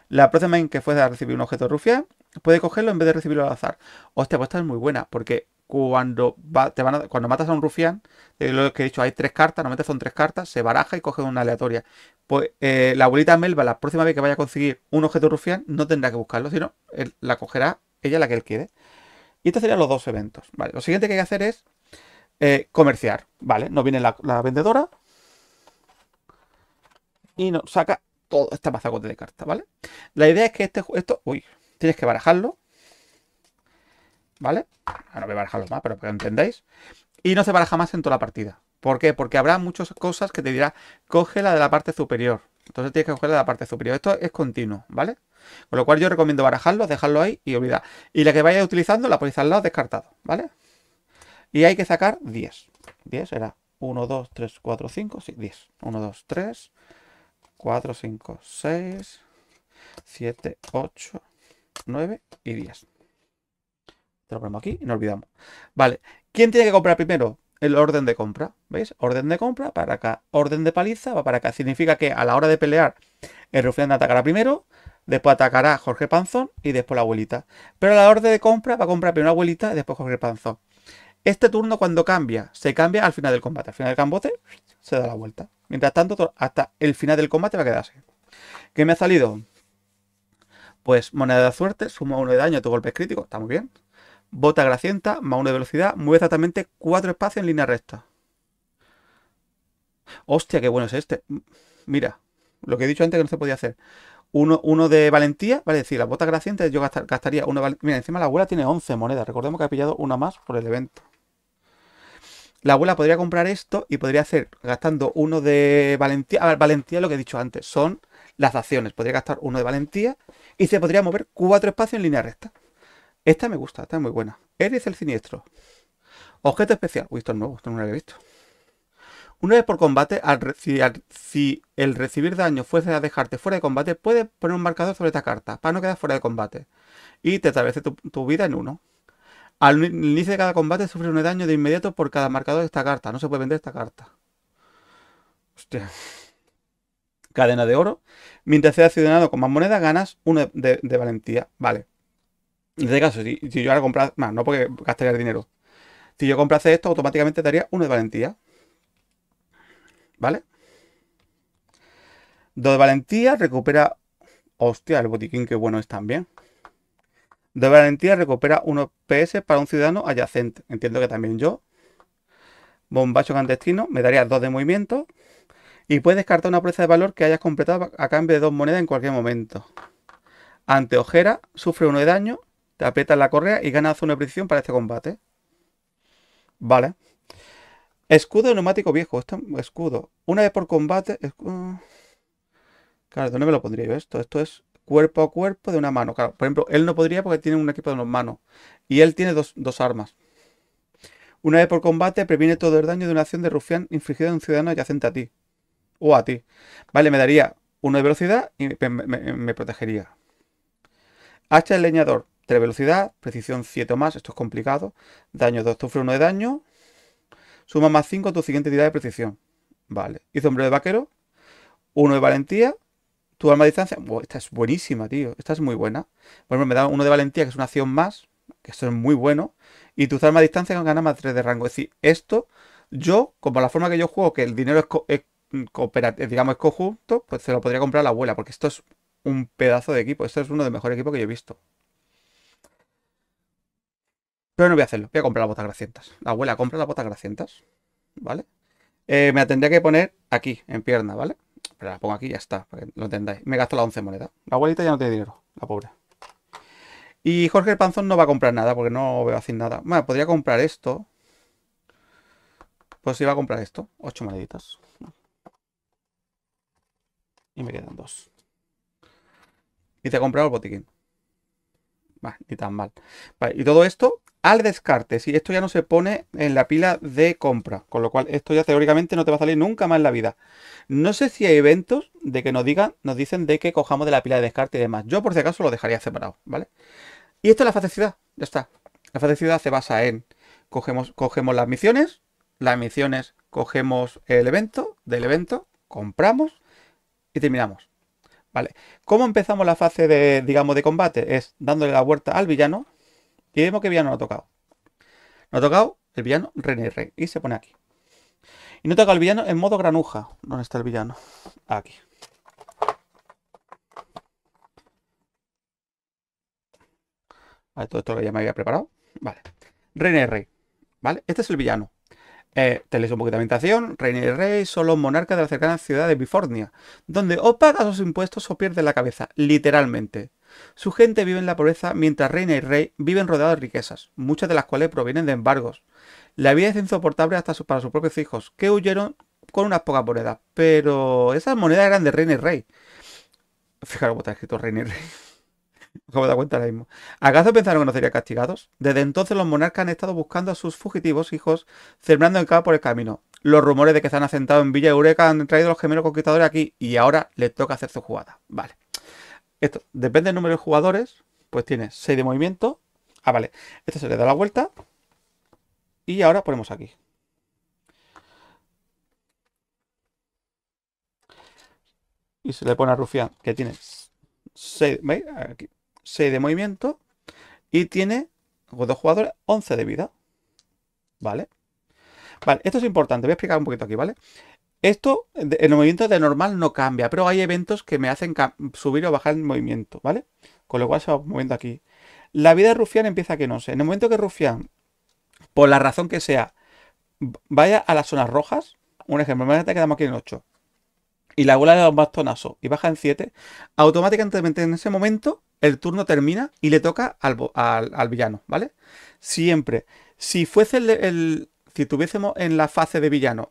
La próxima vez que fuese a recibir un objeto rufián puede cogerlo en vez de recibirlo al azar. Hostia, pues esta es muy buena, porque cuando, te van a, cuando matas a un rufián, eh, lo que he dicho, hay tres cartas, normalmente son tres cartas, se baraja y coge una aleatoria. Pues eh, la abuelita Melba, la próxima vez que vaya a conseguir un objeto rufián, no tendrá que buscarlo, sino la cogerá ella la que él quiere. Y estos serían los dos eventos. lo siguiente que hay que hacer es eh, comerciar. Vale, nos viene la vendedora, y nos saca todo este mazagote de carta, ¿vale? La idea es que este, esto, uy, tienes que barajarlo, ¿vale? Ahora no voy a barajarlo más, pero para que entendáis. Y no se baraja más en toda la partida. ¿Por qué? Porque habrá muchas cosas que te dirá, coge la de la parte superior. Entonces tienes que coger la de la parte superior. Esto es continuo, ¿vale? Con lo cual yo recomiendo barajarlo, dejarlo ahí y olvidar. Y la que vayáis utilizando la podéis al lado descartado, ¿vale? Y hay que sacar 10. 10 era 1, 2, 3, 4, 5, sí, 10. 1, 2, 3, 4, 5, 6, 7, 8, 9 y 10. lo ponemos aquí y no olvidamos. Vale, ¿quién tiene que comprar primero? El orden de compra, ¿veis? Orden de compra para acá, orden de paliza va para acá. Significa que a la hora de pelear, el Rufián atacará primero, después atacará Jorge Panzón y después la abuelita. Pero la orden de compra va a comprar primero la abuelita y después Jorge Panzón. Este turno cuando cambia, se cambia al final del combate. Al final del cambote se da la vuelta. Mientras tanto, hasta el final del combate va a quedarse. ¿Qué me ha salido? Pues moneda de suerte, suma uno de daño tu golpe golpe crítico. está muy bien. Bota gracienta, más uno de velocidad, mueve exactamente cuatro espacios en línea recta. Hostia, qué bueno es este. Mira, lo que he dicho antes que no se podía hacer. Uno, de valentía, vale decir, la bota gracienta yo gastaría una valentía. Mira, encima la abuela tiene 11 monedas. Recordemos que ha pillado una más por el evento la abuela podría comprar esto y podría hacer, gastando uno de valentía, ah, valentía lo que he dicho antes, son las acciones, podría gastar uno de valentía y se podría mover cuatro espacios en línea recta. Esta me gusta, esta es muy buena. Eres el siniestro. Objeto especial. Uy, esto es nuevo, esto no lo había visto. Una vez por combate, al si el recibir daño fuese a dejarte fuera de combate, puedes poner un marcador sobre esta carta para no quedar fuera de combate. Y te establece tu, tu vida en uno. Al inicio de cada combate sufre un daño de inmediato por cada marcador de esta carta. No se puede vender esta carta. Hostia. Cadena de oro. Mientras sea ciudadano con más monedas, ganas uno de, valentía. Vale. En este caso, si, yo ahora comprase. Más, no porque gastaría dinero. Si yo comprase esto, automáticamente daría uno de valentía. ¿Vale? Dos de valentía, recupera. Hostia, el botiquín, que bueno es también de valentía recupera unos PS para un ciudadano adyacente. Entiendo que también yo. Bombacho clandestino, me daría dos de movimiento. Y puedes descartar una prueba de valor que hayas completado a cambio de dos monedas en cualquier momento. Ante sufre uno de daño, te aprietas la correa y ganas una precisión para este combate. Vale. Escudo neumático viejo. Este escudo. Una vez por combate. Claro, ¿dónde me lo pondría yo esto? Esto es cuerpo a cuerpo de una mano. Claro, por ejemplo, él no podría porque tiene un equipo de dos manos. Y él tiene dos, armas. Una vez por combate, previene todo el daño de una acción de rufián infligida a un ciudadano adyacente a ti. O a ti. Vale, me daría uno de velocidad y me, protegería. Hacha el leñador. tres velocidad, precisión 7 o más, esto es complicado. Daño 2, sufre uno de daño. Suma más 5 tu siguiente tirada de precisión. Vale. Y sombrero de vaquero. uno de valentía. Tu arma a distancia, esta es buenísima, tío. Esta es muy buena. Por me da uno de valentía, que es una acción más, que esto es muy bueno. Y tu arma a distancia gana más 3 de rango. Es decir, esto, yo, como la forma que yo juego, que el dinero es, mm, cooperativo, eh, digamos, es conjunto, pues se lo podría comprar la abuela, porque esto es un pedazo de equipo. Esto es uno de los mejores equipos que yo he visto. Pero no voy a hacerlo. Voy a comprar las botas gracientas. La abuela compra las botas gracientas, ¿Vale? Eh, me tendría que poner aquí, en pierna, ¿vale? Pero la pongo aquí y ya está, para que lo entendáis. Me gasto las 11 monedas. La abuelita ya no tiene dinero, la pobre. Y Jorge el Panzón no va a comprar nada porque no veo hacer nada. Bueno, podría comprar esto. Pues iba a comprar esto. 8 moneditas. Y me quedan dos. Y te ha comprado el botiquín. Bah, ni tan mal. y todo esto al descarte. Si esto ya no se pone en la pila de compra, con lo cual esto ya teóricamente no te va a salir nunca más en la vida. No sé si hay eventos de que nos digan, nos dicen de que cojamos de la pila de descarte y demás. Yo por si acaso lo dejaría separado, ¿vale? Y esto es la fase ciudad, ya está. La fase ciudad se basa en cogemos, cogemos las misiones, las misiones cogemos el evento, del evento compramos y terminamos. ¿Vale? ¿Cómo empezamos la fase de, digamos, de combate? Es dándole la vuelta al villano, y vemos que villano no ha tocado. No ha tocado el villano René Rey. Y se pone aquí. Y no toca el villano en modo granuja. ¿Dónde está el villano? Aquí. Vale, todo esto lo ya me había preparado. Vale. René Rey. ¿Vale? Este es el villano. Eh, te lees un poquito de ambientación. y Rey solo monarca de la cercana ciudad de Bifornia, donde o paga los impuestos o pierdes la cabeza, literalmente. Su gente vive en la pobreza mientras reina y rey viven rodeados de riquezas, muchas de las cuales provienen de embargos. La vida es insoportable hasta para sus propios hijos, que huyeron con unas pocas monedas, pero esas monedas eran de reina y rey. Fijaros cómo está escrito reina y rey. Como da cuenta ahora mismo. ¿Acaso pensaron que no serían castigados? Desde entonces los monarcas han estado buscando a sus fugitivos hijos, sembrando en cada por el camino. Los rumores de que se han asentado en Villa Eureka han traído a los gemelos conquistadores aquí y ahora les toca hacer su jugada. Vale. Esto depende del número de jugadores, pues tiene 6 de movimiento. Ah, vale. Esto se le da la vuelta. Y ahora ponemos aquí. Y se le pone a Rufián, que tiene 6, de movimiento. Y tiene, dos jugadores, 11 de vida. ¿Vale? Vale, esto es importante. Voy a explicar un poquito aquí, ¿vale? Esto, en el movimiento de normal no cambia, pero hay eventos que me hacen subir o bajar el movimiento, ¿vale? Con lo cual se va moviendo aquí. La vida de Rufián empieza que no sé. En el momento que Rufián, por la razón que sea, vaya a las zonas rojas, un ejemplo, imagínate que quedamos aquí en 8, y la bola de da un bastonazo y baja en 7, automáticamente en ese momento el turno termina y le toca al, al, villano, ¿vale? Siempre. Si fuese el, si tuviésemos en la fase de villano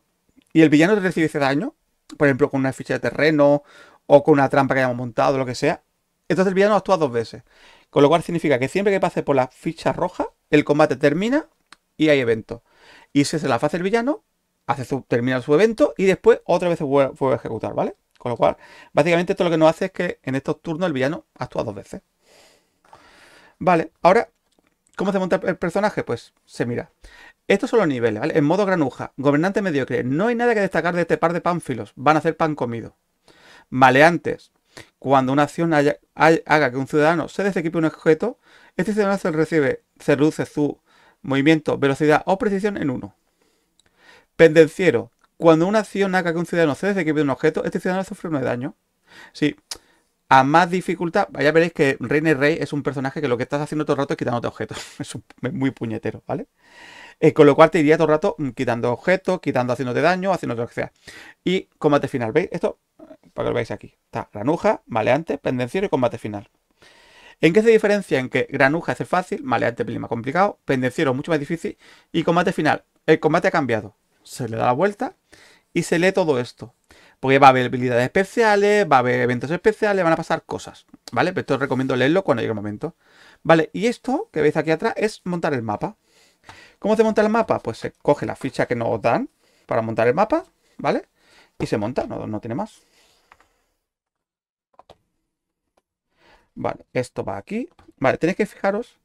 y el villano recibe ese daño, por ejemplo, con una ficha de terreno o con una trampa que hayamos montado, lo que sea, entonces el villano actúa dos veces. Con lo cual significa que siempre que pase por la ficha roja, el combate termina y hay evento. Y si se la hace el villano, hace su, termina su evento y después otra vez se vuelve, ejecutar, ¿vale? Con lo cual, básicamente todo lo que nos hace es que en estos turnos el villano actúa dos veces. Vale, ahora ¿Cómo se monta el personaje? Pues se mira. Estos son los niveles, ¿vale? En modo granuja, gobernante mediocre. No hay nada que destacar de este par de pánfilos. Van a ser pan comido. Maleantes. Cuando una acción haga que un ciudadano se desequipe un objeto, este ciudadano se recibe, se reduce su movimiento, velocidad o precisión en uno. Pendenciero. Cuando una acción haga que un ciudadano se desequipe un objeto, este ciudadano sufre un daño. Sí, a más dificultad, ya veréis que Reiner Rey es un personaje que lo que estás haciendo todo el rato es quitándote objetos. Es muy puñetero, ¿vale? Eh, con lo cual te iría todo el rato quitando objetos, quitando, haciéndote daño, haciéndote lo que sea. Y combate final, ¿veis? Esto, para que lo veáis aquí. Está granuja, maleante, pendenciero y combate final. ¿En qué se diferencia? En que granuja es el fácil, maleante es más complicado, pendenciero mucho más difícil y combate final. El combate ha cambiado. Se le da la vuelta y se lee todo esto. Porque va a haber habilidades especiales, va a haber eventos especiales, van a pasar cosas, ¿vale? Pero esto os recomiendo leerlo cuando llegue el momento. Vale, y esto que veis aquí atrás es montar el mapa. ¿Cómo se monta el mapa? Pues se coge la ficha que nos dan para montar el mapa, ¿vale? Y se monta, no, tiene más. Vale, esto va aquí. Vale, tenéis que fijaros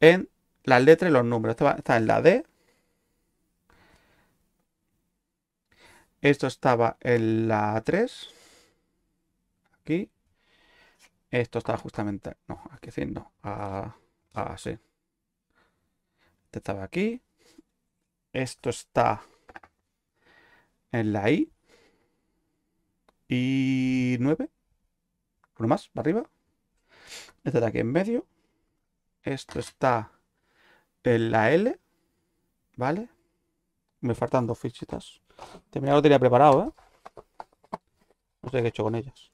en las letras y los números. Esto va, en la D, Esto estaba en la 3. Aquí. Esto estaba justamente... No, aquí haciendo. Ah, Este estaba aquí. Esto está en la I. Y 9. Uno más, para arriba. Este está aquí en medio. Esto está en la L. ¿Vale? Me faltan dos fichitas. Este lo tenía preparado, ¿eh? No sé qué he hecho con ellas.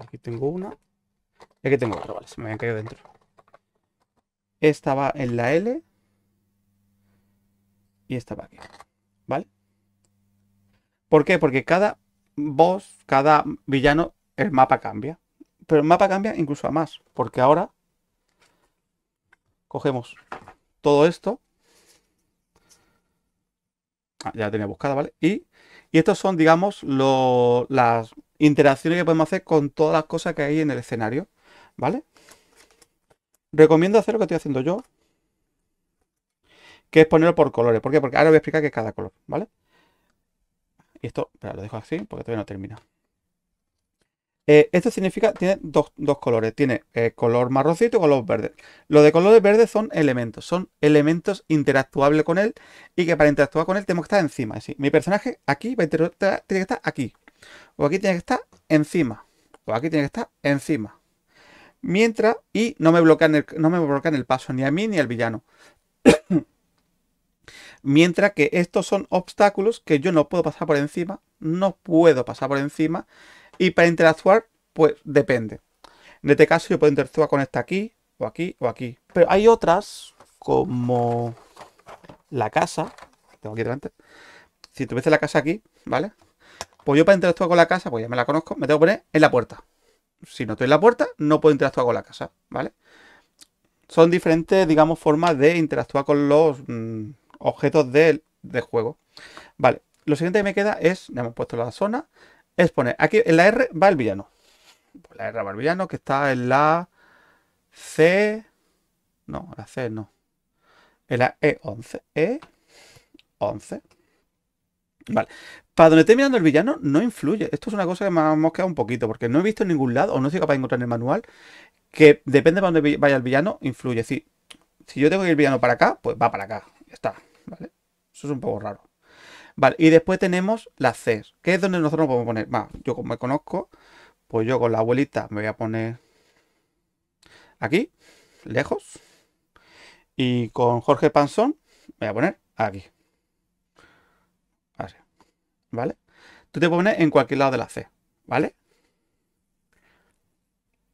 aquí tengo una. Y aquí tengo otra, vale, se me había caído dentro. Esta va en la L. Y esta va aquí. ¿Vale? ¿Por qué? Porque cada vos cada villano, el mapa cambia. Pero el mapa cambia incluso a más, porque ahora cogemos todo esto. Ah, ya tenía buscada, ¿vale? Y, estos son, digamos, lo, las interacciones que podemos hacer con todas las cosas que hay en el escenario, ¿vale? Recomiendo hacer lo que estoy haciendo yo, que es ponerlo por colores. ¿Por qué? Porque ahora voy a explicar que cada color, ¿vale? esto, lo dejo así porque todavía no termina. Eh, esto significa, tiene dos, dos colores. Tiene eh, color marroncito y color verde. Lo de colores verde son elementos. Son elementos interactuables con él. Y que para interactuar con él tenemos que estar encima. Es decir, mi personaje aquí tiene que estar aquí. O aquí tiene que estar encima. O aquí tiene que estar encima. Mientras, y no me bloquean no me bloquean el paso, ni a mí ni al villano. Mientras que estos son obstáculos que yo no puedo pasar por encima, no puedo pasar por encima. Y para interactuar, pues depende. En este caso yo puedo interactuar con esta aquí, o aquí, o aquí. Pero hay otras, como la casa. Tengo aquí delante. Si tuviese la casa aquí, ¿vale? Pues yo para interactuar con la casa, pues ya me la conozco, me tengo que poner en la puerta. Si no estoy en la puerta, no puedo interactuar con la casa, ¿vale? Son diferentes, digamos, formas de interactuar con los... Mm, objetos del juego. Vale, lo siguiente que me queda es, ya hemos puesto la zona, es poner, aquí en la R va el villano. Pues la R va el villano que está en la C, no, la C no, en la E11, E11. Vale, para donde esté mirando el villano no influye. Esto es una cosa que me ha quedado un poquito, porque no he visto en ningún lado, o no soy capaz de encontrar en el manual, que depende de dónde vaya el villano, influye. Si, si yo tengo que ir el villano para acá, pues va para acá. Ya está. Eso es un poco raro. Vale, y después tenemos las Cs, que es donde nosotros nos podemos poner. Va, yo como me conozco, pues yo con la abuelita me voy a poner aquí, lejos. Y con Jorge Panzón me voy a poner aquí. Así. ¿Vale? Tú te pones en cualquier lado de la C, ¿vale?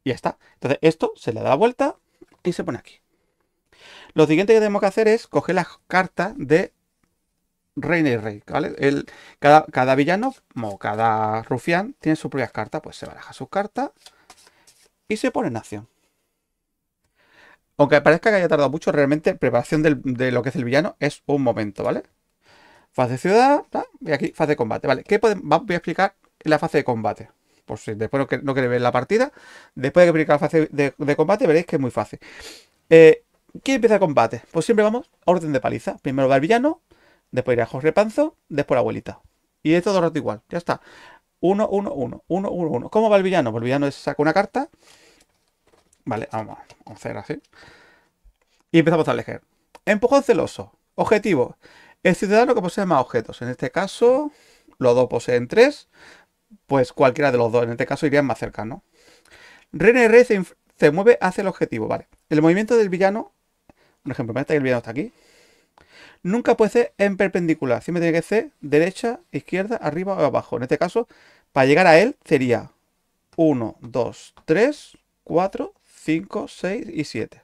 Y ya está. Entonces esto se le da la vuelta y se pone aquí. Lo siguiente que tenemos que hacer es coger las cartas de reina y rey, ¿vale? El, cada, villano o cada rufián tiene sus propias cartas, pues se baraja sus cartas y se pone en acción. Aunque parezca que haya tardado mucho, realmente preparación de lo que es el villano es un momento, ¿vale? Fase de ciudad, y aquí fase de combate, ¿vale? Que Voy a explicar la fase de combate. Por si después no, no queréis ver la partida, después de explicar la fase de, combate veréis que es muy fácil. Eh, ¿Quién empieza el combate? Pues siempre vamos orden de paliza. Primero va el villano, Después irá Jorge Panzo, después la abuelita. Y es todo el rato igual, ya está. 1, 1, 1, 1, 1, 1. ¿Cómo va el villano? Pues el villano saca una carta. Vale, vamos, a hacer así. Y empezamos a elegir. Empujón celoso. Objetivo. El ciudadano que posee más objetos. En este caso, los dos poseen tres. Pues cualquiera de los dos. En este caso irían más cercano. René Rey se, mueve hacia el objetivo. Vale. El movimiento del villano. Un ejemplo, me el villano está aquí. Nunca puede ser en perpendicular, siempre tiene que ser derecha, izquierda, arriba o abajo. En este caso, para llegar a él sería 1, 2, 3, 4, 5, 6 y 7.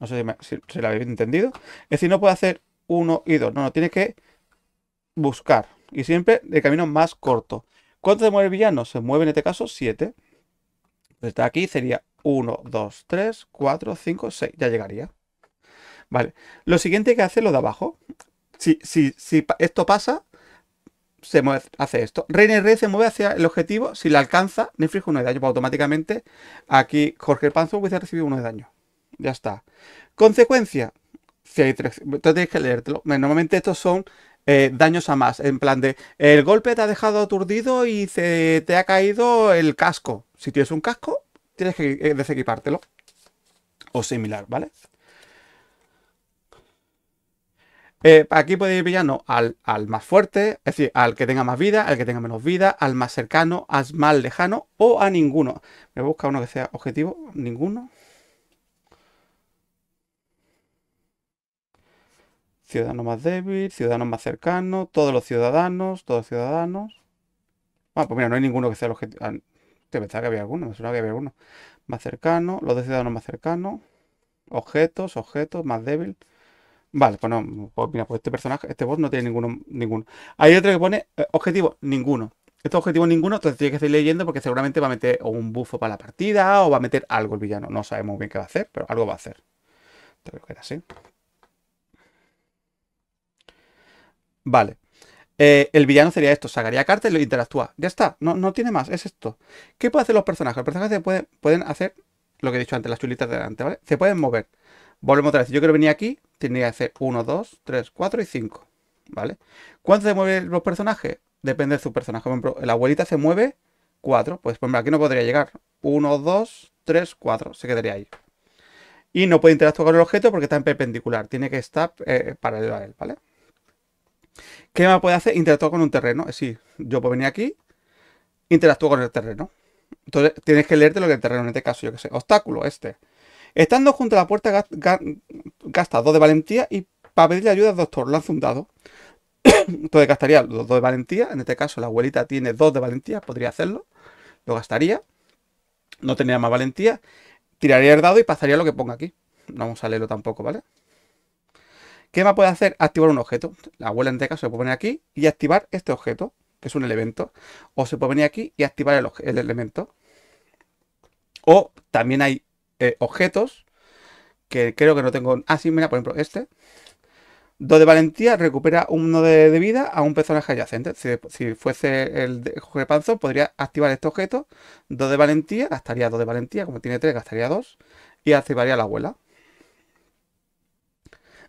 No sé si, se lo habéis entendido. Es decir, no puede hacer 1 y 2. No, no, tiene que buscar. Y siempre de camino más corto. ¿Cuánto se mueve el villano? Se mueve en este caso 7. está aquí sería 1, 2, 3, 4, 5, 6. Ya llegaría. Vale. Lo siguiente que hace lo de abajo. Si, si, si esto pasa, se mueve, hace esto. Reina se mueve hacia el objetivo. Si la alcanza, inflige uno de daño. Pues automáticamente aquí Jorge Panzo hubiese recibido uno de daño. Ya está. Consecuencia. Si hay tres, entonces tienes que leértelo. Normalmente estos son eh, daños a más. En plan de, el golpe te ha dejado aturdido y te ha caído el casco. Si tienes un casco, tienes que eh, desequipártelo. O similar, ¿vale? Eh, aquí podéis ir pillando al, más fuerte, es decir, al que tenga más vida, al que tenga menos vida, al más cercano, al más lejano o a ninguno. Me busca uno que sea objetivo, ninguno. Ciudadano más débil, ciudadano más cercano, todos los ciudadanos, todos los ciudadanos. Bueno, ah, pues mira, no hay ninguno que sea el objetivo. Ah, pensaba que había alguno, me suena que había alguno. Más cercano, los de ciudadanos más cercanos. Objetos, objetos, más débil. Vale, pues no, pues mira, pues este personaje, este bot no tiene ninguno, ninguno. Hay otro que pone eh, objetivo, ninguno. Estos objetivo ninguno, entonces tiene que seguir leyendo porque seguramente va a meter o un bufo para la partida o va a meter algo el villano. No sabemos bien qué va a hacer, pero algo va a hacer. creo que era así. Vale. Eh, el villano sería esto, sacaría cartas y lo interactúa. Ya está, no, no tiene más, es esto. ¿Qué pueden hacer los personajes? Los personajes pueden, pueden hacer lo que he dicho antes, las chulitas delante, ¿vale? Se pueden mover. Volvemos otra vez. Yo quiero venir aquí, tendría que hacer 1, 2, 3, 4 y 5. ¿Vale? ¿Cuánto se mueven los personajes? Depende de su personaje. Por ejemplo, la abuelita se mueve 4. Pues, por ejemplo, aquí no podría llegar. 1, 2, 3, 4. Se quedaría ahí. Y no puede interactuar con el objeto porque está en perpendicular. Tiene que estar eh, paralelo a él, ¿vale? ¿Qué más puede hacer? Interactuar con un terreno. Es decir, yo puedo venir aquí, interactúo con el terreno. Entonces, tienes que leerte lo que el terreno, en este caso, yo que sé, obstáculo, este. Estando junto a la puerta, gasta dos de valentía y para pedirle ayuda al doctor lanza un dado. Entonces gastaría los dos de valentía. En este caso, la abuelita tiene dos de valentía, podría hacerlo. Lo gastaría. No tendría más valentía. Tiraría el dado y pasaría lo que ponga aquí. No vamos a leerlo tampoco, ¿vale? ¿Qué más puede hacer? Activar un objeto. La abuela en este caso se puede poner aquí y activar este objeto, que es un elemento. O se puede venir aquí y activar el, el elemento. O también hay eh, objetos, que creo que no tengo... así ah, mira, por ejemplo, este. 2 de valentía recupera uno de, de vida a un personaje adyacente. Si, fuese el de Jorge Panzón podría activar este objeto. Dos de valentía, gastaría dos de valentía, como tiene tres, gastaría dos. Y activaría la abuela.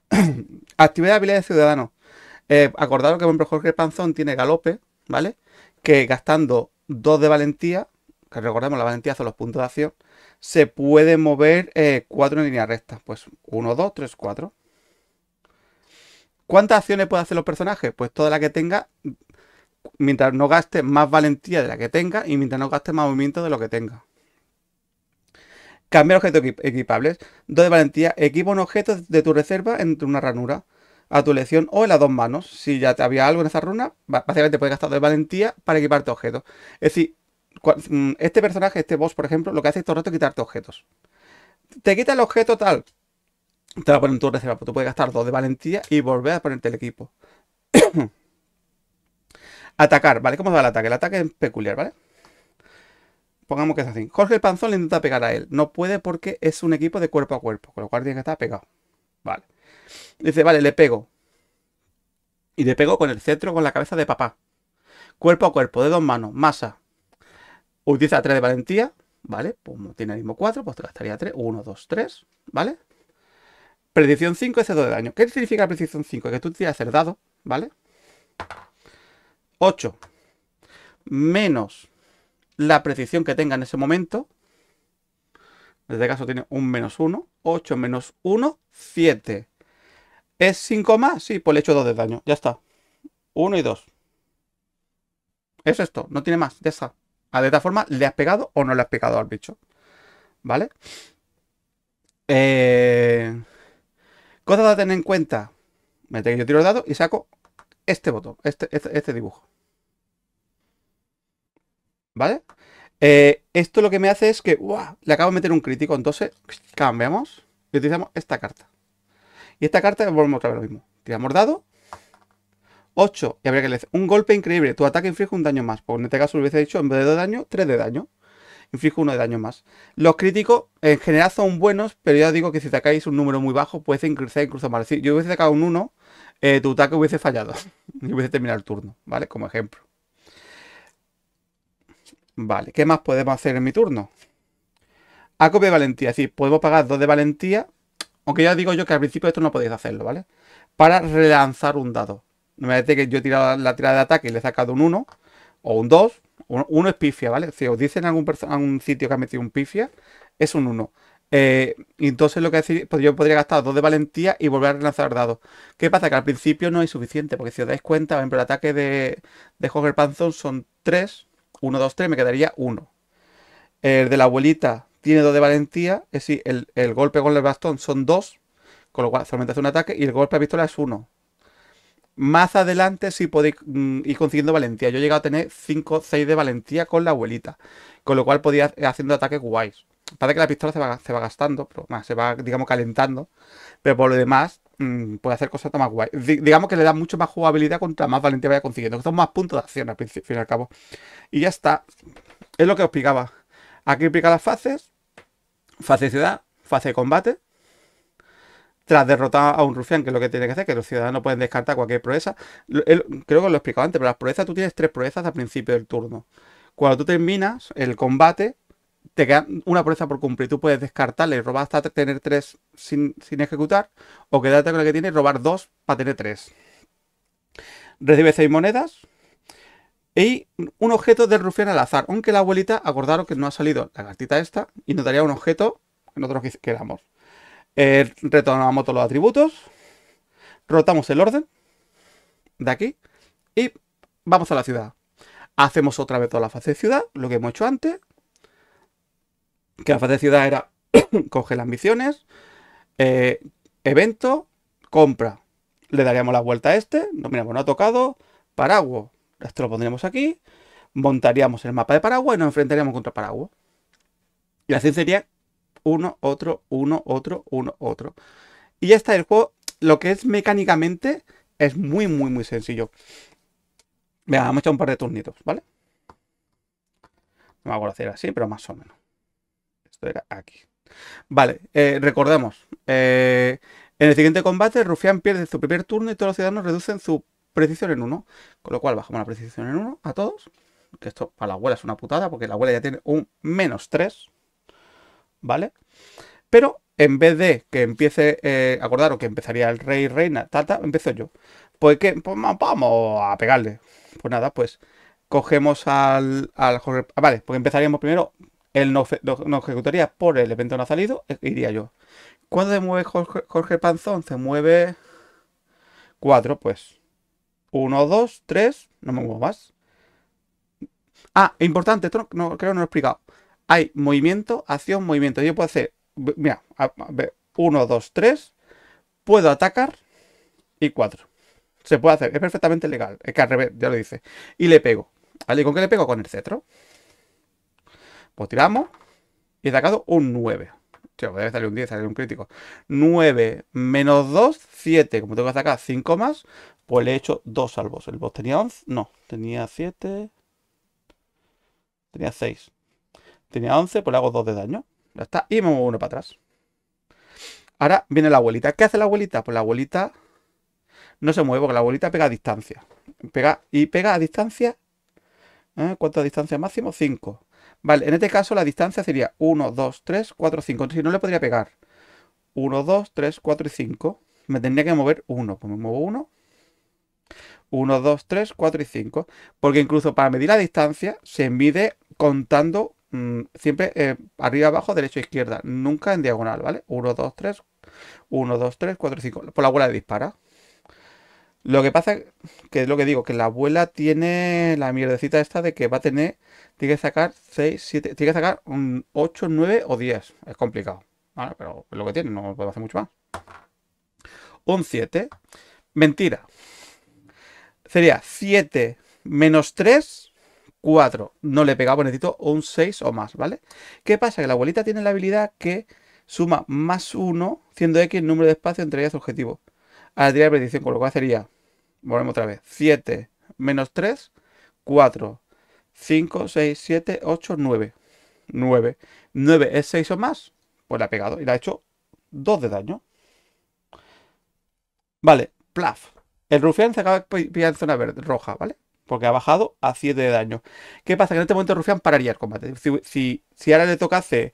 Actividad de habilidad de ciudadano. Eh, acordaros que, por ejemplo, Jorge Panzón tiene galope, ¿vale? Que gastando 2 de valentía, que recordemos, la valentía son los puntos de acción, se puede mover eh, cuatro 4 en línea recta. Pues 1, 2, 3, 4. ¿Cuántas acciones puede hacer los personajes? Pues toda la que tenga, mientras no gaste más valentía de la que tenga y mientras no gaste más movimiento de lo que tenga. Cambiar objetos equipables. 2 de valentía. Equipa un objeto de tu reserva entre una ranura a tu elección o en las dos manos. Si ya te había algo en esa runa, básicamente puedes gastar 2 de valentía para equiparte objetos. Es decir, Mm, este personaje, este boss, por ejemplo, lo que hace es todo el rato quitarte objetos. Te quita el objeto tal, te va a poner en tu reserva, tú puedes gastar dos de valentía y volver a ponerte el equipo. Atacar, ¿vale? ¿Cómo va el ataque? El ataque es peculiar, ¿vale? Pongamos que es así. Jorge el Panzón le intenta pegar a él. No puede porque es un equipo de cuerpo a cuerpo, con lo cual tiene que estar pegado. Vale. Dice, vale, le pego. Y le pego con el centro, con la cabeza de papá. Cuerpo a cuerpo, de dos manos, masa utiliza 3 de valentía, ¿vale? Pues tiene el mismo 4, pues te gastaría 3. 1, 2, 3, ¿vale? Predicción 5 ese 2 de daño. ¿Qué significa la predicción 5? Que tú tienes hacer dado, ¿vale? 8 menos la precisión que tenga en ese momento. En este caso tiene un menos 1. 8 menos 1, 7. ¿Es 5 más? Sí, pues le hecho 2 de daño. Ya está. 1 y 2. Es esto, no tiene más, ya está de esta forma, ¿le has pegado o no le has pegado al bicho? ¿Vale? Cosa eh, Cosas a tener en cuenta. Mete yo tiro el dado y saco este botón, este, este, este dibujo. ¿Vale? Eh, esto lo que me hace es que le acabo de meter un crítico, entonces cambiamos y utilizamos esta carta. Y esta carta volvemos otra vez lo mismo. Tiramos dado 8. Y habría que leer un golpe increíble. Tu ataque inflige un daño más. Pues en este caso hubiese dicho, en vez de 2 daño, 3 de daño. Inflige uno de daño más. Los críticos en general son buenos, pero ya digo que si sacáis un número muy bajo, puede ser incluso más. Si yo hubiese sacado un 1, eh, tu ataque hubiese fallado. y hubiese terminado el turno, ¿vale? Como ejemplo. Vale, ¿qué más podemos hacer en mi turno? A de valentía, es decir, podemos pagar 2 de valentía. Aunque ya digo yo que al principio esto no podéis hacerlo, ¿vale? Para relanzar un dado me parece que yo he tirado la tirada de ataque y le he sacado un 1 o un 2. Un, 1 es pifia, ¿vale? Si os dicen en algún, algún sitio que ha metido un pifia, es un 1. Eh, entonces lo que decir, pues yo podría gastar dos de valentía y volver a lanzar dados. ¿Qué pasa? Que al principio no es suficiente, porque si os dais cuenta, por el ataque de, de Panzón son 3, 1, 2, 3, me quedaría 1. El de la abuelita tiene 2 de valentía, es decir, el, el golpe con el bastón son 2, con lo cual solamente hace un ataque y el golpe a pistola es 1. Más adelante sí podéis mm, ir consiguiendo valentía. Yo he llegado a tener 5 6 de valentía con la abuelita. Con lo cual podía ir haciendo ataques guays. Parece que la pistola se va, se va gastando, pero más, se va, digamos, calentando. Pero por lo demás, mm, puede hacer cosas más guays. digamos que le da mucho más jugabilidad contra más valentía vaya consiguiendo. Que son más puntos de acción al fin y al cabo. Y ya está. Es lo que os explicaba. Aquí explica las fases. Fase de ciudad, fase de combate, tras derrotar a un rufián, que es lo que tiene que hacer, que los ciudadanos pueden descartar cualquier proeza. creo que lo he explicado antes, pero las proezas, tú tienes tres proezas al principio del turno. Cuando tú terminas el combate, te queda una proeza por cumplir. Tú puedes descartarla y robar hasta tener tres sin, ejecutar, o quedarte con la que tienes y robar dos para tener tres. Recibe seis monedas, y un objeto del rufián al azar. Aunque la abuelita acordaron que no ha salido la cartita esta y nos daría un objeto que nosotros queramos. Eh, retornamos todos los atributos. Rotamos el orden. De aquí. Y vamos a la ciudad. Hacemos otra vez toda la fase de ciudad, lo que hemos hecho antes. Que la fase de ciudad era coge las misiones, eh, evento, compra. Le daríamos la vuelta a este, no, no ha tocado, paraguas. Esto lo pondríamos aquí, montaríamos el mapa de paraguas y nos enfrentaríamos contra paraguas. Y así sería uno, otro, uno, otro, uno, otro. Y ya está, el juego, lo que es mecánicamente, es muy, muy, muy sencillo. Venga, vamos un par de turnitos, ¿vale? No me acuerdo hacer así, pero más o menos. Esto era aquí. Vale, eh, recordemos. Eh, en el siguiente combate, Rufián pierde su primer turno y todos los ciudadanos reducen su precisión en uno Con lo cual bajamos la precisión en uno a todos. Que esto para la abuela es una putada, porque la abuela ya tiene un menos 3. ¿vale? Pero en vez de que empiece, eh, acordar acordaros que empezaría el rey, reina, tata, empiezo yo. Pues que, pues vamos a pegarle. Pues nada, pues cogemos al, Jorge, ah, vale, pues empezaríamos primero, él nos, ejecutaría por el evento no ha salido, e, iría yo. ¿Cuándo se mueve Jorge, Panzón? Se mueve Cuatro, pues. Uno, dos, tres no me muevo más. Ah, importante, no, creo que no lo he explicado hay movimiento, acción, movimiento. Yo puedo hacer, mira, 1, 2, 3, puedo atacar y 4. Se puede hacer, es perfectamente legal. Es que al revés, ya lo dice. Y le pego. ¿Y con qué le pego? Con el cetro. Pues tiramos y he sacado un 9. debe salir un 10, salir un crítico. 9 menos 2, 7. Como tengo que sacar 5 más, pues le he hecho 2 al boss. El boss tenía 11, no, tenía 7, tenía 6. Tenía 11, pues le hago 2 de daño. Ya está. Y me muevo uno para atrás. Ahora viene la abuelita. ¿Qué hace la abuelita? Pues la abuelita no se mueve, porque la abuelita pega a distancia. Pega, y pega a distancia. ¿eh? ¿Cuánta distancia máximo? 5. Vale, en este caso la distancia sería 1, 2, 3, 4, 5. Entonces no le podría pegar. 1, 2, 3, 4 y 5. Me tendría que mover 1. Pues me muevo 1. 1, 2, 3, 4 y 5. Porque incluso para medir la distancia se mide contando Mm, siempre eh, arriba, abajo, derecha, izquierda, nunca en diagonal, ¿vale? 1, 2, 3, 1, 2, 3, 4, 5. Por la abuela de dispara. Lo que pasa, que es lo que digo, que la abuela tiene la mierdecita esta de que va a tener, tiene que sacar 6, 7, tiene que sacar un 8, 9 o 10. Es complicado, ¿vale? Pero lo que tiene, no puedo hacer mucho más. Un 7. Mentira. Sería 7 menos 3 4 no le pegamos necesito un 6 o más, ¿vale? ¿Qué pasa? Que la abuelita tiene la habilidad que suma más 1, siendo x el número de espacio entre ellas objetivo. A la tirada de predicción, con lo cual sería, volvemos otra vez, 7 menos 3, 4, 5, 6, 7, 8, 9. 9. 9 es 6 o más, pues le ha pegado y le ha hecho 2 de daño. Vale, plaf. El rufián se acaba de pillar en zona verde, roja, ¿vale? porque ha bajado a 7 de daño. ¿Qué pasa? Que en este momento Rufian pararía el combate. Si, ahora le tocase,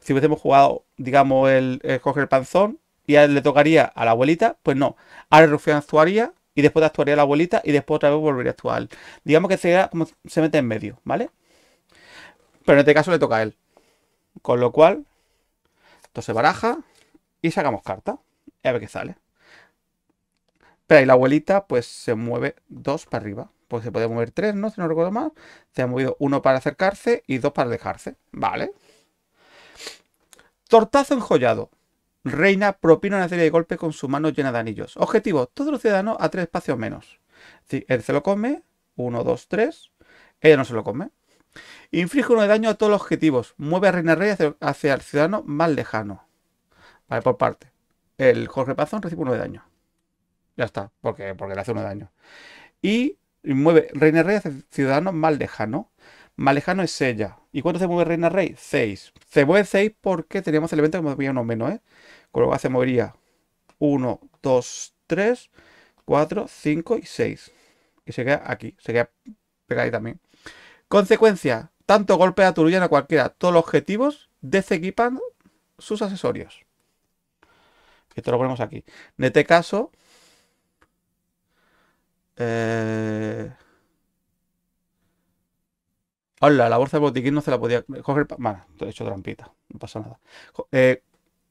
si hubiésemos jugado, digamos, el, coger el panzón, y a él le tocaría a la abuelita, pues no. Ahora Rufian actuaría, y después actuaría la abuelita, y después otra vez volvería a actuar. Digamos que se mete en medio, ¿vale? Pero en este caso le toca a él. Con lo cual, se baraja y sacamos carta. Y a ver qué sale. Pero ahí la abuelita pues se mueve dos para arriba pues se puede mover tres, ¿no? Si no recuerdo más Se ha movido uno para acercarse y dos para alejarse. Vale. Tortazo enjollado. Reina propina una serie de golpes con su mano llena de anillos. Objetivo: todos los ciudadanos a tres espacios menos. Si él se lo come. Uno, dos, tres. Ella no se lo come. Inflige uno de daño a todos los objetivos. Mueve a Reina Rey hacia, el ciudadano más lejano. Vale, por parte. El Jorge Pazón recibe uno de daño. Ya está, porque, porque le hace uno de daño. Y y mueve Reina Rey hace ciudadano más lejano Más lejano es ella. ¿Y cuánto se mueve Reina Rey? 6. Se mueve 6 porque teníamos elementos que movían uno menos, ¿eh? Con lo cual se movería 1, 2, 3, 4, 5 y 6. Y se queda aquí, se queda pegada ahí también. Consecuencia, tanto golpea a Turullana cualquiera. Todos los objetivos desequipan sus accesorios. Esto lo ponemos aquí. En este caso, Hola, eh, la bolsa de botiquín no se la podía coger. Bueno, he hecho trampita, no pasa nada. Eh,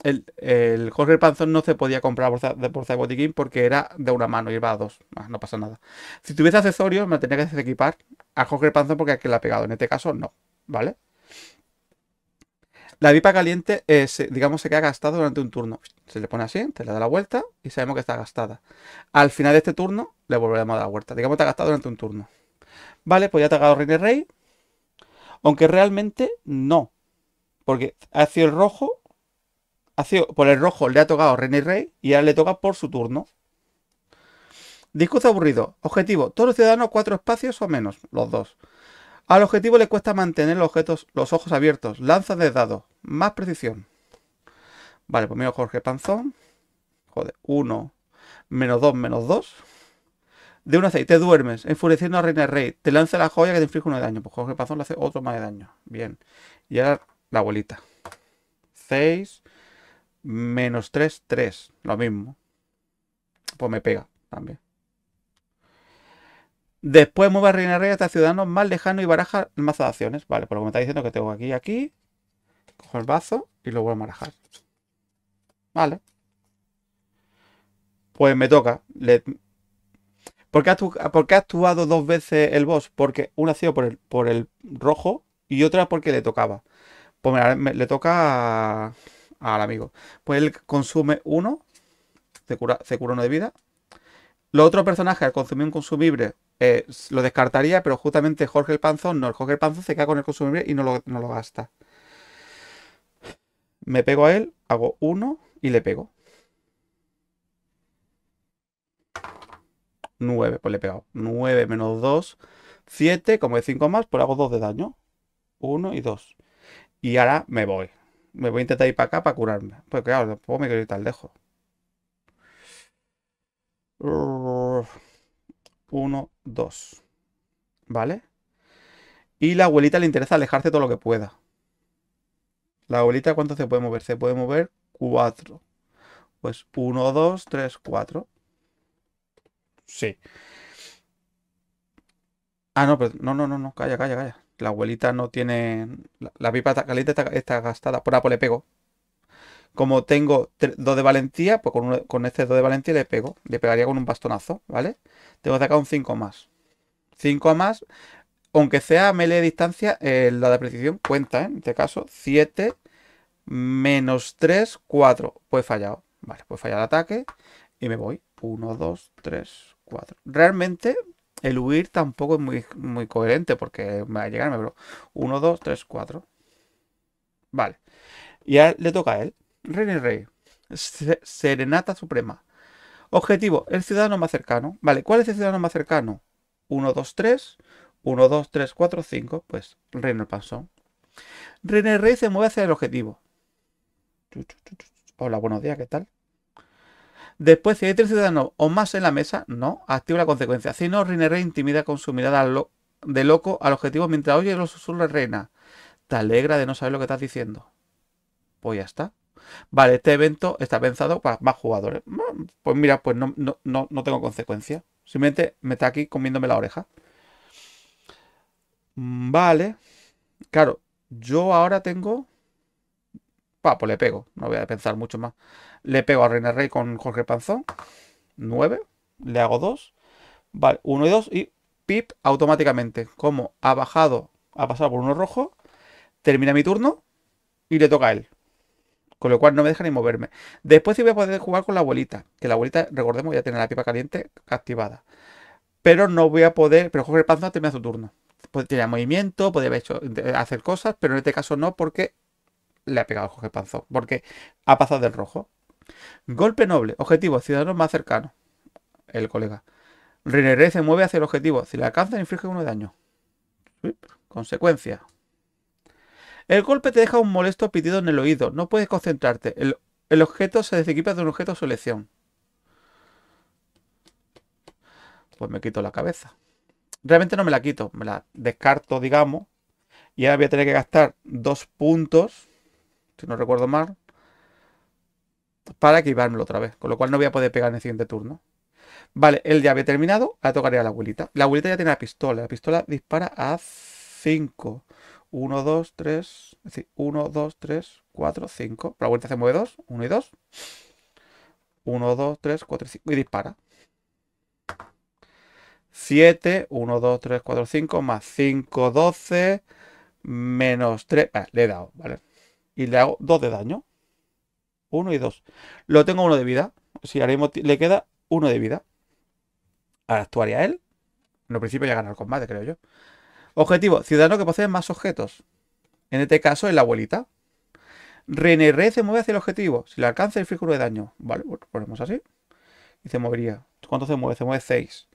el, el, Jorge Panzón no se podía comprar bolsa de, bolsa de botiquín porque era de una mano y iba a dos. Ah, no pasa nada. Si tuviese accesorios, me tenía que desequipar a Jorge Panzón porque aquí que le ha pegado. En este caso, no. ¿Vale? La pipa caliente, es, eh, se, digamos, se queda gastado durante un turno. Se le pone así, te le da la vuelta y sabemos que está gastada. Al final de este turno le volveremos a dar la vuelta. Digamos, que está gastado durante un turno. Vale, pues ya ha tocado rey y Rey. Aunque realmente no. Porque sido el rojo, sido por el rojo le ha tocado rey y Rey y ahora le toca por su turno. Discurso aburrido. Objetivo, todos los ciudadanos cuatro espacios o menos, los dos. Al objetivo le cuesta mantener los, objetos, los ojos abiertos. Lanza de dados. Más precisión. Vale, pues mira Jorge Panzón. Joder, 1, menos 2, menos 2. De un aceite, duermes, enfureciendo a Reina Rey. Te lanza la joya que te inflige uno de daño. Pues Jorge Panzón le hace otro más de daño. Bien. Y ahora la abuelita. 6, menos 3, 3. Lo mismo. Pues me pega también. Después mueve a Reina Rey hasta Ciudadanos más lejano y baraja de acciones. Vale, por lo que me está diciendo que tengo aquí aquí. Cojo el bazo y lo voy a barajar. Vale. Pues me toca. ¿Por, qué ha actuado dos veces el boss? Porque una ha sido por el, por el rojo y otra porque le tocaba. Pues le toca al amigo. Pues él consume uno, se cura, se cura uno de vida. Los otros personajes al consumir un consumible eh, lo descartaría, pero justamente Jorge el Panzón no. Jorge el Panzón se queda con el consumible y no lo, no lo gasta. Me pego a él, hago uno y le pego. 9, pues le he pegado. 9 menos 2, 7, como de 5 más, pues hago 2 de daño. 1 y 2. Y ahora me voy. Me voy a intentar ir para acá para curarme. Pues claro, tampoco me quiero ir tan lejos. 1, 2. ¿Vale? Y la abuelita le interesa alejarse todo lo que pueda. La abuelita, ¿cuánto se puede mover? Se puede mover 4. Pues 1, 2, 3, 4. Sí. Ah, no, pero no, no, no, no, calla, calla, calla. La abuelita no tiene. La, la pipa está caliente, está, gastada. Por Apple le pego. Como tengo 2 de valentía, pues con, este 2 de valentía le pego. Le pegaría con un bastonazo, ¿vale? Tengo de acá un 5 más. 5 más. Aunque sea melee de distancia, eh, la de precisión cuenta, ¿eh? En este caso, 7 menos 3, 4. Pues fallado. Vale, pues falla el ataque y me voy. 1, 2, 3, 4. Realmente el huir tampoco es muy, muy coherente porque me va a llegar, me 1, 2, 3, 4. Vale. Y ahora le toca a él. René Rey. Serenata Suprema. Objetivo, el ciudadano más cercano. Vale, ¿cuál es el ciudadano más cercano? 1, 2, 3. 1, 2, 3, 4, 5. Pues René el Pansón. René Rey se mueve hacia el objetivo. Hola, buenos días, ¿qué tal? Después, si hay tres ciudadanos o más en la mesa, no, activa la consecuencia. Si no, René Rey intimida con su mirada de loco al objetivo mientras oye los susurros de Reina. Te alegra de no saber lo que estás diciendo. Pues ya está. Vale, este evento está pensado para más jugadores. Mm, pues mira, pues no, no, no, tengo consecuencia. Simplemente me está aquí comiéndome la oreja. Mm, vale. Claro, yo ahora tengo... Pa, pues le pego. No voy a pensar mucho más. Le pego a Reina Rey con Jorge Panzón. 9. Le hago 2. Vale, 1 y 2. Y pip automáticamente. Como ha bajado, ha pasado por uno rojo. Termina mi turno. Y le toca a él. Con lo cual no me deja ni moverme. Después sí voy a poder jugar con la abuelita. Que la abuelita, recordemos, ya tiene la pipa caliente activada. Pero no voy a poder. Pero Jorge Panzo ha terminado su turno. Tenía movimiento, puede hecho, hacer cosas, pero en este caso no, porque le ha pegado Jorge Panzo. porque ha pasado del rojo. Golpe noble, objetivo, Ciudadanos más cercano. El colega. Rineré se mueve hacia el objetivo. Si le alcanza, inflige uno de daño. Consecuencia. El golpe te deja un molesto pitido en el oído, no puedes concentrarte. El, objeto se desequipa de un objeto a su elección. Pues me quito la cabeza. Realmente no me la quito, me la descarto, digamos. Y ahora voy a tener que gastar dos puntos, si no recuerdo mal, para equivármelo otra vez. Con lo cual no voy a poder pegar en el siguiente turno. Vale, él ya había terminado. Ahora tocaría a la abuelita. La abuelita ya tiene la pistola. La pistola dispara a 5. 1, 2, 3, es decir, 1, 2, 3, 4, 5. la vuelta se mueve 2, 1 y 2. 1, 2, 3, 4 5 y dispara. 7, 1, 2, 3, 4, 5, más 5, 12, menos 3. le he dado, ¿vale? Y le hago 2 de daño. 1 y 2. Lo tengo 1 de vida. Si ahora mismo le queda 1 de vida. Ahora actuaría él. En el principio ya gana el combate, creo yo. Objetivo, ciudadano que posee más objetos. En este caso es la abuelita. René se mueve hacia el objetivo. Si le alcanza el círculo de daño. Vale, ponemos así. Y se movería. ¿Cuánto se mueve? Se mueve 6.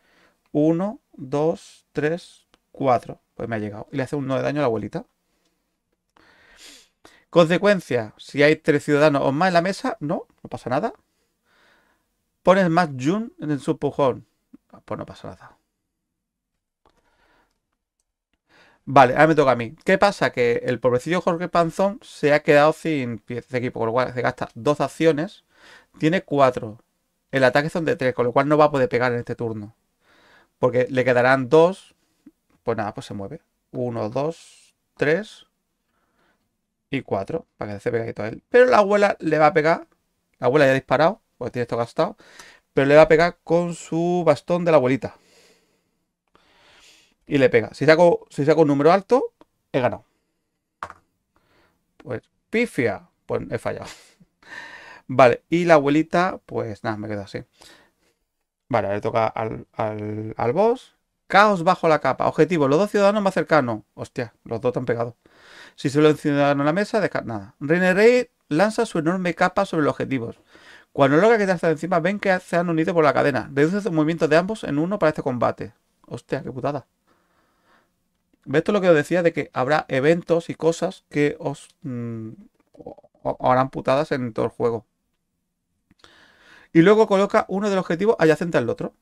1, 2, 3, 4. Pues me ha llegado. Y le hace un 9 de daño a la abuelita. Consecuencia, si hay tres ciudadanos o más en la mesa, no, no pasa nada. Pones más Jun en el subpujón ah, Pues no pasa nada. Vale, ahora me toca a mí. ¿Qué pasa? Que el pobrecillo Jorge Panzón se ha quedado sin piezas de equipo, con lo cual se gasta dos acciones. Tiene cuatro. El ataque son de tres, con lo cual no va a poder pegar en este turno. Porque le quedarán dos. Pues nada, pues se mueve. Uno, dos, tres y cuatro. Para que se pegue todo él. Pero la abuela le va a pegar. La abuela ya ha disparado, pues tiene esto gastado. Pero le va a pegar con su bastón de la abuelita y le pega. Si saco, si saco un número alto, he ganado. Pues pifia, pues he fallado. Vale, y la abuelita, pues nada, me quedo así. Vale, le toca al, al, boss. Caos bajo la capa. Objetivo, los dos ciudadanos más cercanos. Hostia, los dos están pegados. Si solo un ciudadano en la mesa, deja nada. René Rey lanza su enorme capa sobre los objetivos. Cuando logra quitarse de encima, ven que se han unido por la cadena. Reduce el movimiento de ambos en uno para este combate. Hostia, qué putada esto lo que os decía de que habrá eventos y cosas que os, mm, harán putadas en todo el juego. Y luego coloca uno los objetivos adyacente al otro.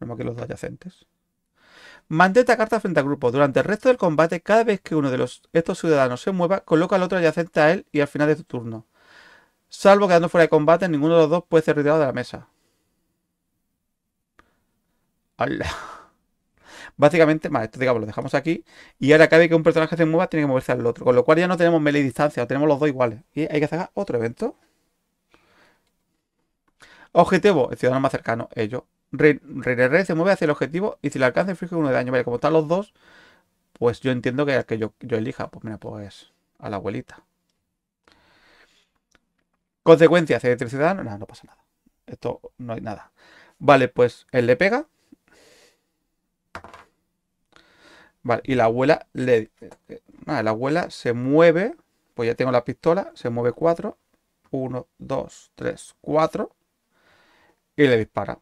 Vemos que los dos adyacentes. Mantén esta carta frente al grupo. Durante el resto del combate, cada vez que uno de los, estos ciudadanos se mueva, coloca al otro adyacente a él y al final de tu turno. Salvo quedando fuera de combate, ninguno de los dos puede ser retirado de la mesa. ¡Hala! Básicamente, esto digamos, lo dejamos aquí. Y ahora cada que un personaje se mueva, tiene que moverse al otro. Con lo cual ya no tenemos melee distancia, tenemos los dos iguales. Y hay que hacer otro evento. Objetivo, el ciudadano más cercano, ellos. Renerre se mueve hacia el objetivo y si le alcanza inflige uno de daño. Vale, como están los dos, pues yo entiendo que el que yo, elija, pues mira, pues a la abuelita. Consecuencias, el ciudadano, no, no pasa nada. Esto no hay nada. Vale, pues él le pega. Vale, y la abuela le... Eh, eh, nada, la abuela se mueve. Pues ya tengo la pistola. Se mueve 4. 1, 2, 3, 4. Y le dispara.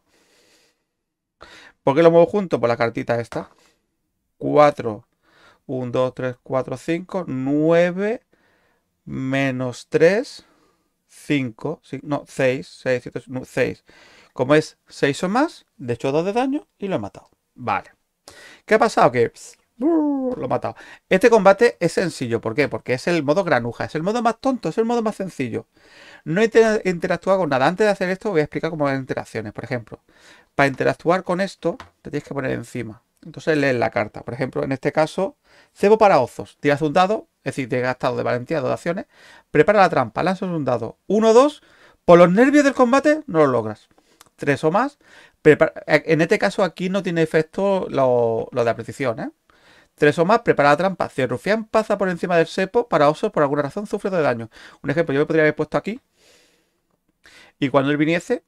¿Por qué lo muevo junto? Por la cartita esta. 4, 1, 2, 3, 4, 5, 9, menos 3, 5, no, 6, 6, 7, 6. Como es 6 o más, de hecho 2 de daño y lo he matado. Vale. ¿Qué ha pasado? Que lo he matado Este combate es sencillo, ¿por qué? Porque es el modo granuja, es el modo más tonto, es el modo más sencillo. No interactúa con nada. Antes de hacer esto voy a explicar cómo las interacciones, por ejemplo. Para interactuar con esto, te tienes que poner encima. Entonces lees la carta. Por ejemplo, en este caso, cebo para ozos. Tiras un dado, es decir, te he gastado de valentía dos acciones. Prepara la trampa, lanzas un dado. Uno, dos. Por los nervios del combate no lo logras. Tres o más. En este caso aquí no tiene efecto lo, de apreciación, ¿eh? Tres o más, prepara la trampa. Si el rufián pasa por encima del sepo para osos por alguna razón sufre de daño. Un ejemplo, yo me podría haber puesto aquí. Y cuando él viniese,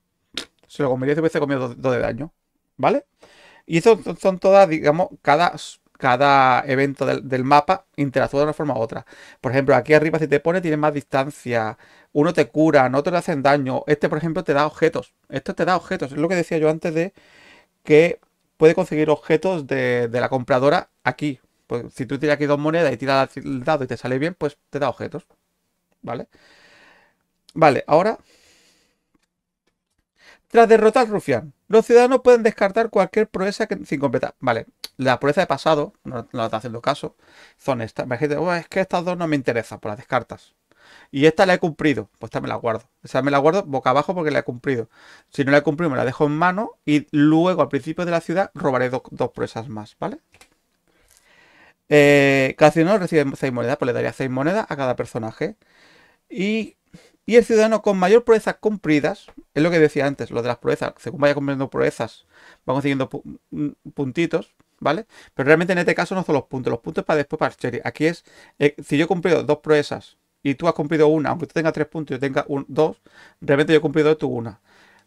se lo comería y hubiese comido dos, de daño. ¿Vale? Y eso son todas, digamos, cada, cada evento del, mapa interactúa de una forma u otra. Por ejemplo, aquí arriba si te pone tiene más distancia. Uno te cura, no te le hacen daño. Este, por ejemplo, te da objetos. Esto te da objetos. Es lo que decía yo antes de que puede conseguir objetos de, de la compradora aquí, pues si tú tiras aquí dos monedas y tiras el dado y te sale bien, pues te da objetos. ¿Vale? Vale, ahora. Tras derrotar al rufián, los ciudadanos pueden descartar cualquier proeza sin completar. Vale, la proeza de pasado, no, está haciendo caso, son estas. Me es que estas dos no me interesan, pues las descartas. Y esta la he cumplido, pues esta me la guardo. esa me la guardo boca abajo porque la he cumplido. Si no la he cumplido, me la dejo en mano y luego al principio de la ciudad robaré dos proezas más, ¿vale? Eh, Casi no ciudadano recibe 6 monedas, pues le daría 6 monedas a cada personaje. Y, el ciudadano con mayor proezas cumplidas, es lo que decía antes, lo de las proezas, según vaya cumpliendo proezas, va consiguiendo mm, puntitos, ¿vale? Pero realmente en este caso no son los puntos, los puntos para después para Cherry. Aquí es, eh, si yo he cumplido dos proezas y tú has cumplido una, aunque tú tengas tres puntos y yo tenga un, dos, realmente yo he cumplido tú una.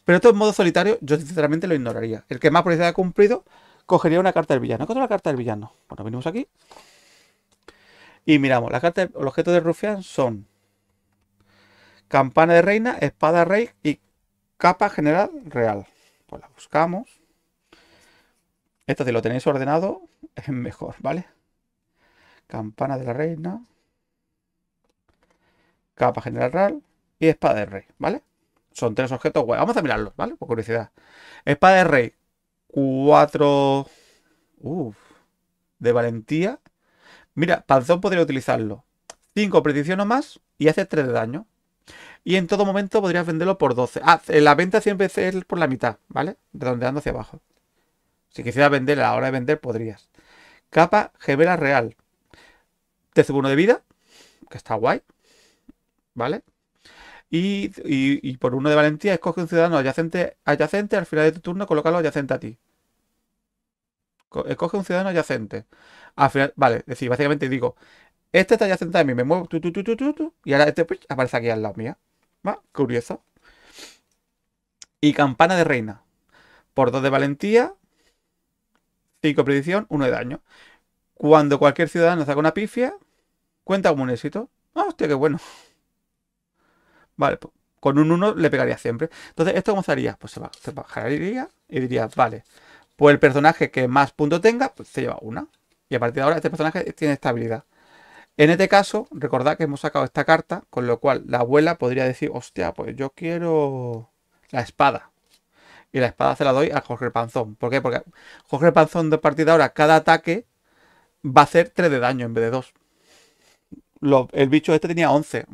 Pero esto en modo solitario, yo sinceramente lo ignoraría. El que más proezas ha cumplido, cogería una carta del villano. ¿Qué la carta del villano? Bueno, venimos aquí. Y miramos, la carta, los objetos de rufián son campana de reina, espada rey y capa general real. Pues la buscamos. Esto si lo tenéis ordenado es mejor, ¿vale? Campana de la reina, capa general real y espada de rey, ¿vale? Son tres objetos Vamos a mirarlos, ¿vale? Por curiosidad. Espada de rey. 4 Uf, de valentía. Mira, Panzón podría utilizarlo. 5 precisión o más y hace 3 de daño. Y en todo momento podrías venderlo por 12. Ah, eh, la venta siempre es por la mitad, ¿vale? Redondeando hacia abajo. Si quisieras vender a la hora de vender, podrías. Capa gemela real. Te sube uno de vida, que está guay. ¿Vale? Y, por uno de valentía, escoge un ciudadano adyacente, adyacente al final de tu turno, colócalo adyacente a ti. Escoge eh, un ciudadano adyacente. Al final, vale, es decir, básicamente digo, este está adyacente a mí, me muevo, tu, y ahora este pues, aparece aquí al lado mía. ¿Va? Curioso. Y campana de reina. Por 2 de valentía, 5 predicción, uno de daño. Cuando cualquier ciudadano saca una pifia, cuenta como un éxito. Ah, hostia, qué bueno. Vale, pues, con un 1 le pegaría siempre. Entonces, ¿esto cómo se haría? Pues se, bajaría y diría, vale, pues el personaje que más puntos tenga, pues se lleva una. Y a partir de ahora este personaje tiene estabilidad. En este caso, recordad que hemos sacado esta carta, con lo cual la abuela podría decir, hostia, pues yo quiero la espada. Y la espada se la doy a Jorge Panzón. ¿Por qué? Porque Jorge Panzón de partida ahora, cada ataque va a hacer 3 de daño en vez de 2. el bicho este tenía 11.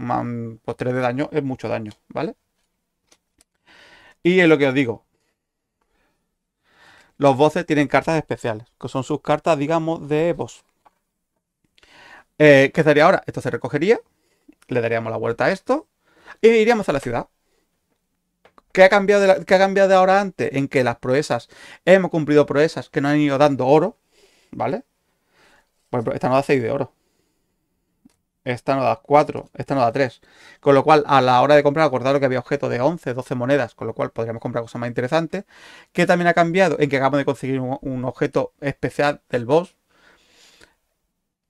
pues 3 de daño es mucho daño, ¿vale? Y es lo que os digo. Los voces tienen cartas especiales, que son sus cartas, digamos, de voz. Eh, ¿Qué sería ahora? Esto se recogería, le daríamos la vuelta a esto y iríamos a la ciudad. ¿Qué ha, cambiado de de ahora antes? En que las proezas, hemos cumplido proezas que nos han ido dando oro, ¿vale? Por ejemplo, esta no da 6 de oro. Esta no da 4, esta no da 3. Con lo cual, a la hora de comprar, acordaros que había objetos de 11, 12 monedas, con lo cual podríamos comprar cosas más interesantes. Que también ha cambiado en que acabamos de conseguir un, objeto especial del boss.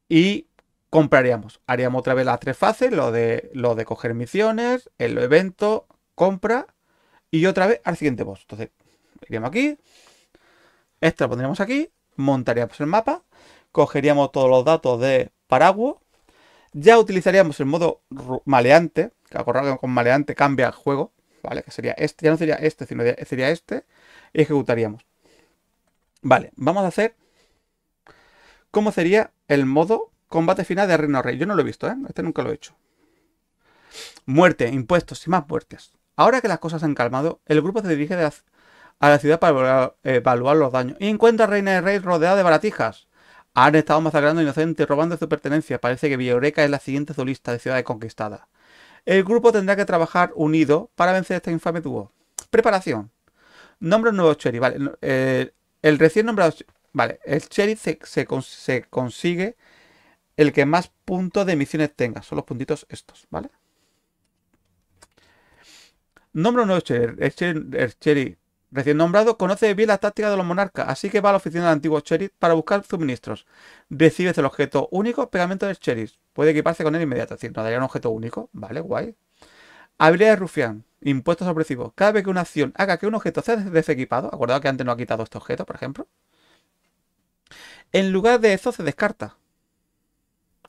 Y compraríamos. Haríamos otra vez las tres fases, lo de, lo de coger misiones, el evento, compra y otra vez al siguiente boss. Entonces, iríamos aquí. Esto lo pondríamos aquí, montaríamos el mapa, cogeríamos todos los datos de Paraguas ya utilizaríamos el modo maleante, que acordado con maleante cambia el juego, ¿vale? Que sería este, ya no sería este, sino sería este, y ejecutaríamos. Vale, vamos a hacer cómo sería el modo combate final de Reino Rey. Yo no lo he visto, ¿eh? Este nunca lo he hecho. Muerte, impuestos y más muertes. Ahora que las cosas han calmado, el grupo se dirige a la ciudad para eh, evaluar, los daños y encuentra a Reina de Rey rodeada de baratijas. Han estado masacrando inocentes, robando su pertenencia. Parece que Villoreca es la siguiente solista de Ciudades Conquistadas. El grupo tendrá que trabajar unido para vencer este infame dúo. Preparación. Nombre un nuevo Cherry. Vale, eh, el recién nombrado... Vale, el Cherry se, consigue el que más puntos de misiones tenga. Son los puntitos estos, ¿vale? nombre nuevo Cherry. El Recién nombrado, conoce bien la táctica de los monarcas, así que va a la oficina del antiguo sheriff para buscar suministros. Recibes el objeto único, pegamento del sheriff. Puede equiparse con él inmediato, es decir, nos daría un objeto único. Vale, guay. Habilidad de rufián, impuestos opresivos. Cada vez que una acción haga que un objeto sea desequipado, acordado que antes no ha quitado este objeto, por ejemplo. En lugar de eso se descarta.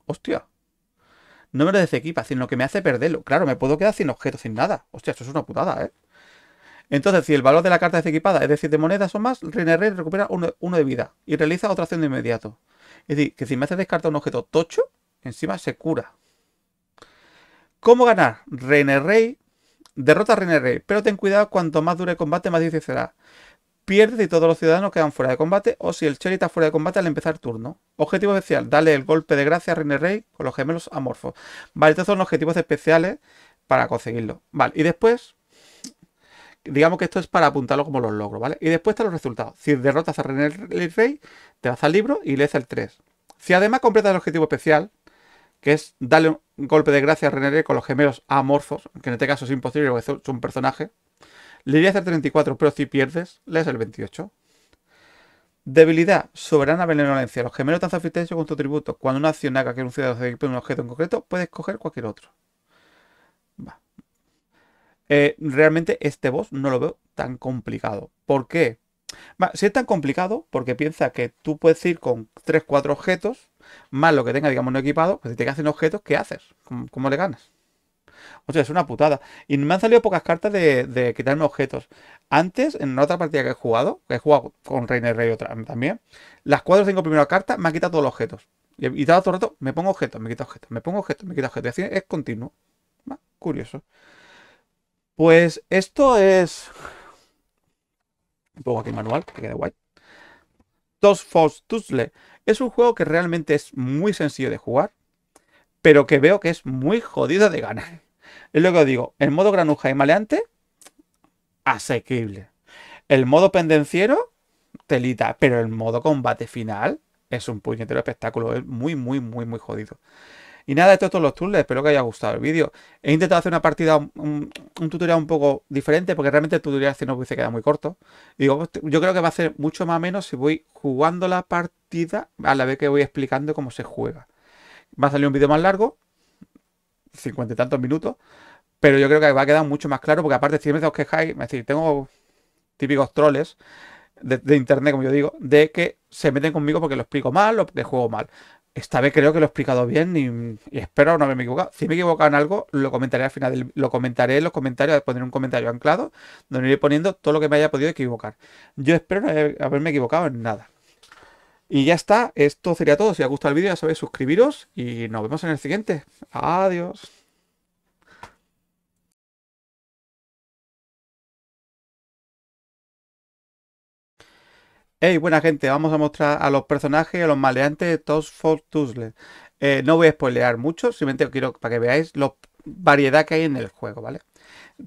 Hostia. No me lo desequipa, sino que me hace perderlo. Claro, me puedo quedar sin objeto, sin nada. Hostia, esto es una putada, ¿eh? Entonces, si el valor de la carta es equipada, es decir, de monedas o más, Rey recupera uno de vida y realiza otra acción de inmediato. Es decir, que si me hace descartar un objeto tocho, encima se cura. ¿Cómo ganar? Rey Derrota a Rey, pero ten cuidado, cuanto más dure el combate, más difícil será. Pierde si todos los ciudadanos quedan fuera de combate o si el Cherry está fuera de combate al empezar turno. Objetivo especial, dale el golpe de gracia a Rey con los gemelos amorfos. Vale, estos son objetivos especiales para conseguirlo. Vale, y después Digamos que esto es para apuntarlo como los logros, ¿vale? Y después están los resultados. Si derrotas a René el Rey, te vas al libro y lees el 3. Si además completas el objetivo especial, que es darle un golpe de gracia a René con los gemelos amorzos, que en este caso es imposible porque es un personaje, le irías el 34, pero si pierdes, lees el 28. Debilidad, soberana benevolencia. Los gemelos tan sofisticado con tu tributo. Cuando una acción haga que un ciudadano se equipe un objeto en concreto, puedes coger cualquier otro. Eh, realmente este boss no lo veo tan complicado. ¿Por qué? si es tan complicado, porque piensa que tú puedes ir con 3, 4 objetos, más lo que tenga, digamos, no equipado, pues si te hacen objetos, ¿qué haces? ¿Cómo, le ganas? O sea, es una putada. Y me han salido pocas cartas de, quitarme objetos. Antes, en otra partida que he jugado, que he jugado con Reiner Rey otra, también, las 4 o 5 primeras cartas me han quitado todos los objetos. Y, y todo el rato me pongo objetos, me quito objetos, me pongo objetos, me quito objetos. Y así es continuo. curioso. Pues esto es... Pongo aquí manual, que quede guay. Dos Falls Tuzle. Es un juego que realmente es muy sencillo de jugar, pero que veo que es muy jodido de ganar. Es lo que os digo, el modo granuja y maleante, asequible. El modo pendenciero, telita, pero el modo combate final es un puñetero espectáculo, es muy, muy, muy, muy jodido. Y nada, estos todos los tools, espero que haya gustado el vídeo. He intentado hacer una partida, un, tutorial un poco diferente, porque realmente el tutorial si este no hubiese quedado muy corto. yo creo que va a ser mucho más o menos si voy jugando la partida a la vez que voy explicando cómo se juega. Va a salir un vídeo más largo, cincuenta y tantos minutos, pero yo creo que va a quedar mucho más claro, porque aparte si me os quejáis, es decir, tengo típicos troles de, de internet, como yo digo, de que se meten conmigo porque lo explico mal o porque juego mal. Esta vez creo que lo he explicado bien y, espero no haberme equivocado. Si me he equivocado en algo, lo comentaré al final. lo comentaré en los comentarios, pondré un comentario anclado donde iré poniendo todo lo que me haya podido equivocar. Yo espero no haberme equivocado en nada. Y ya está, esto sería todo. Si os ha gustado el vídeo, ya sabéis, suscribiros y nos vemos en el siguiente. Adiós. Hey, buena gente, vamos a mostrar a los personajes, a los maleantes de Toast for Eh, no voy a spoilear mucho, simplemente quiero para que veáis la variedad que hay en el juego, ¿vale?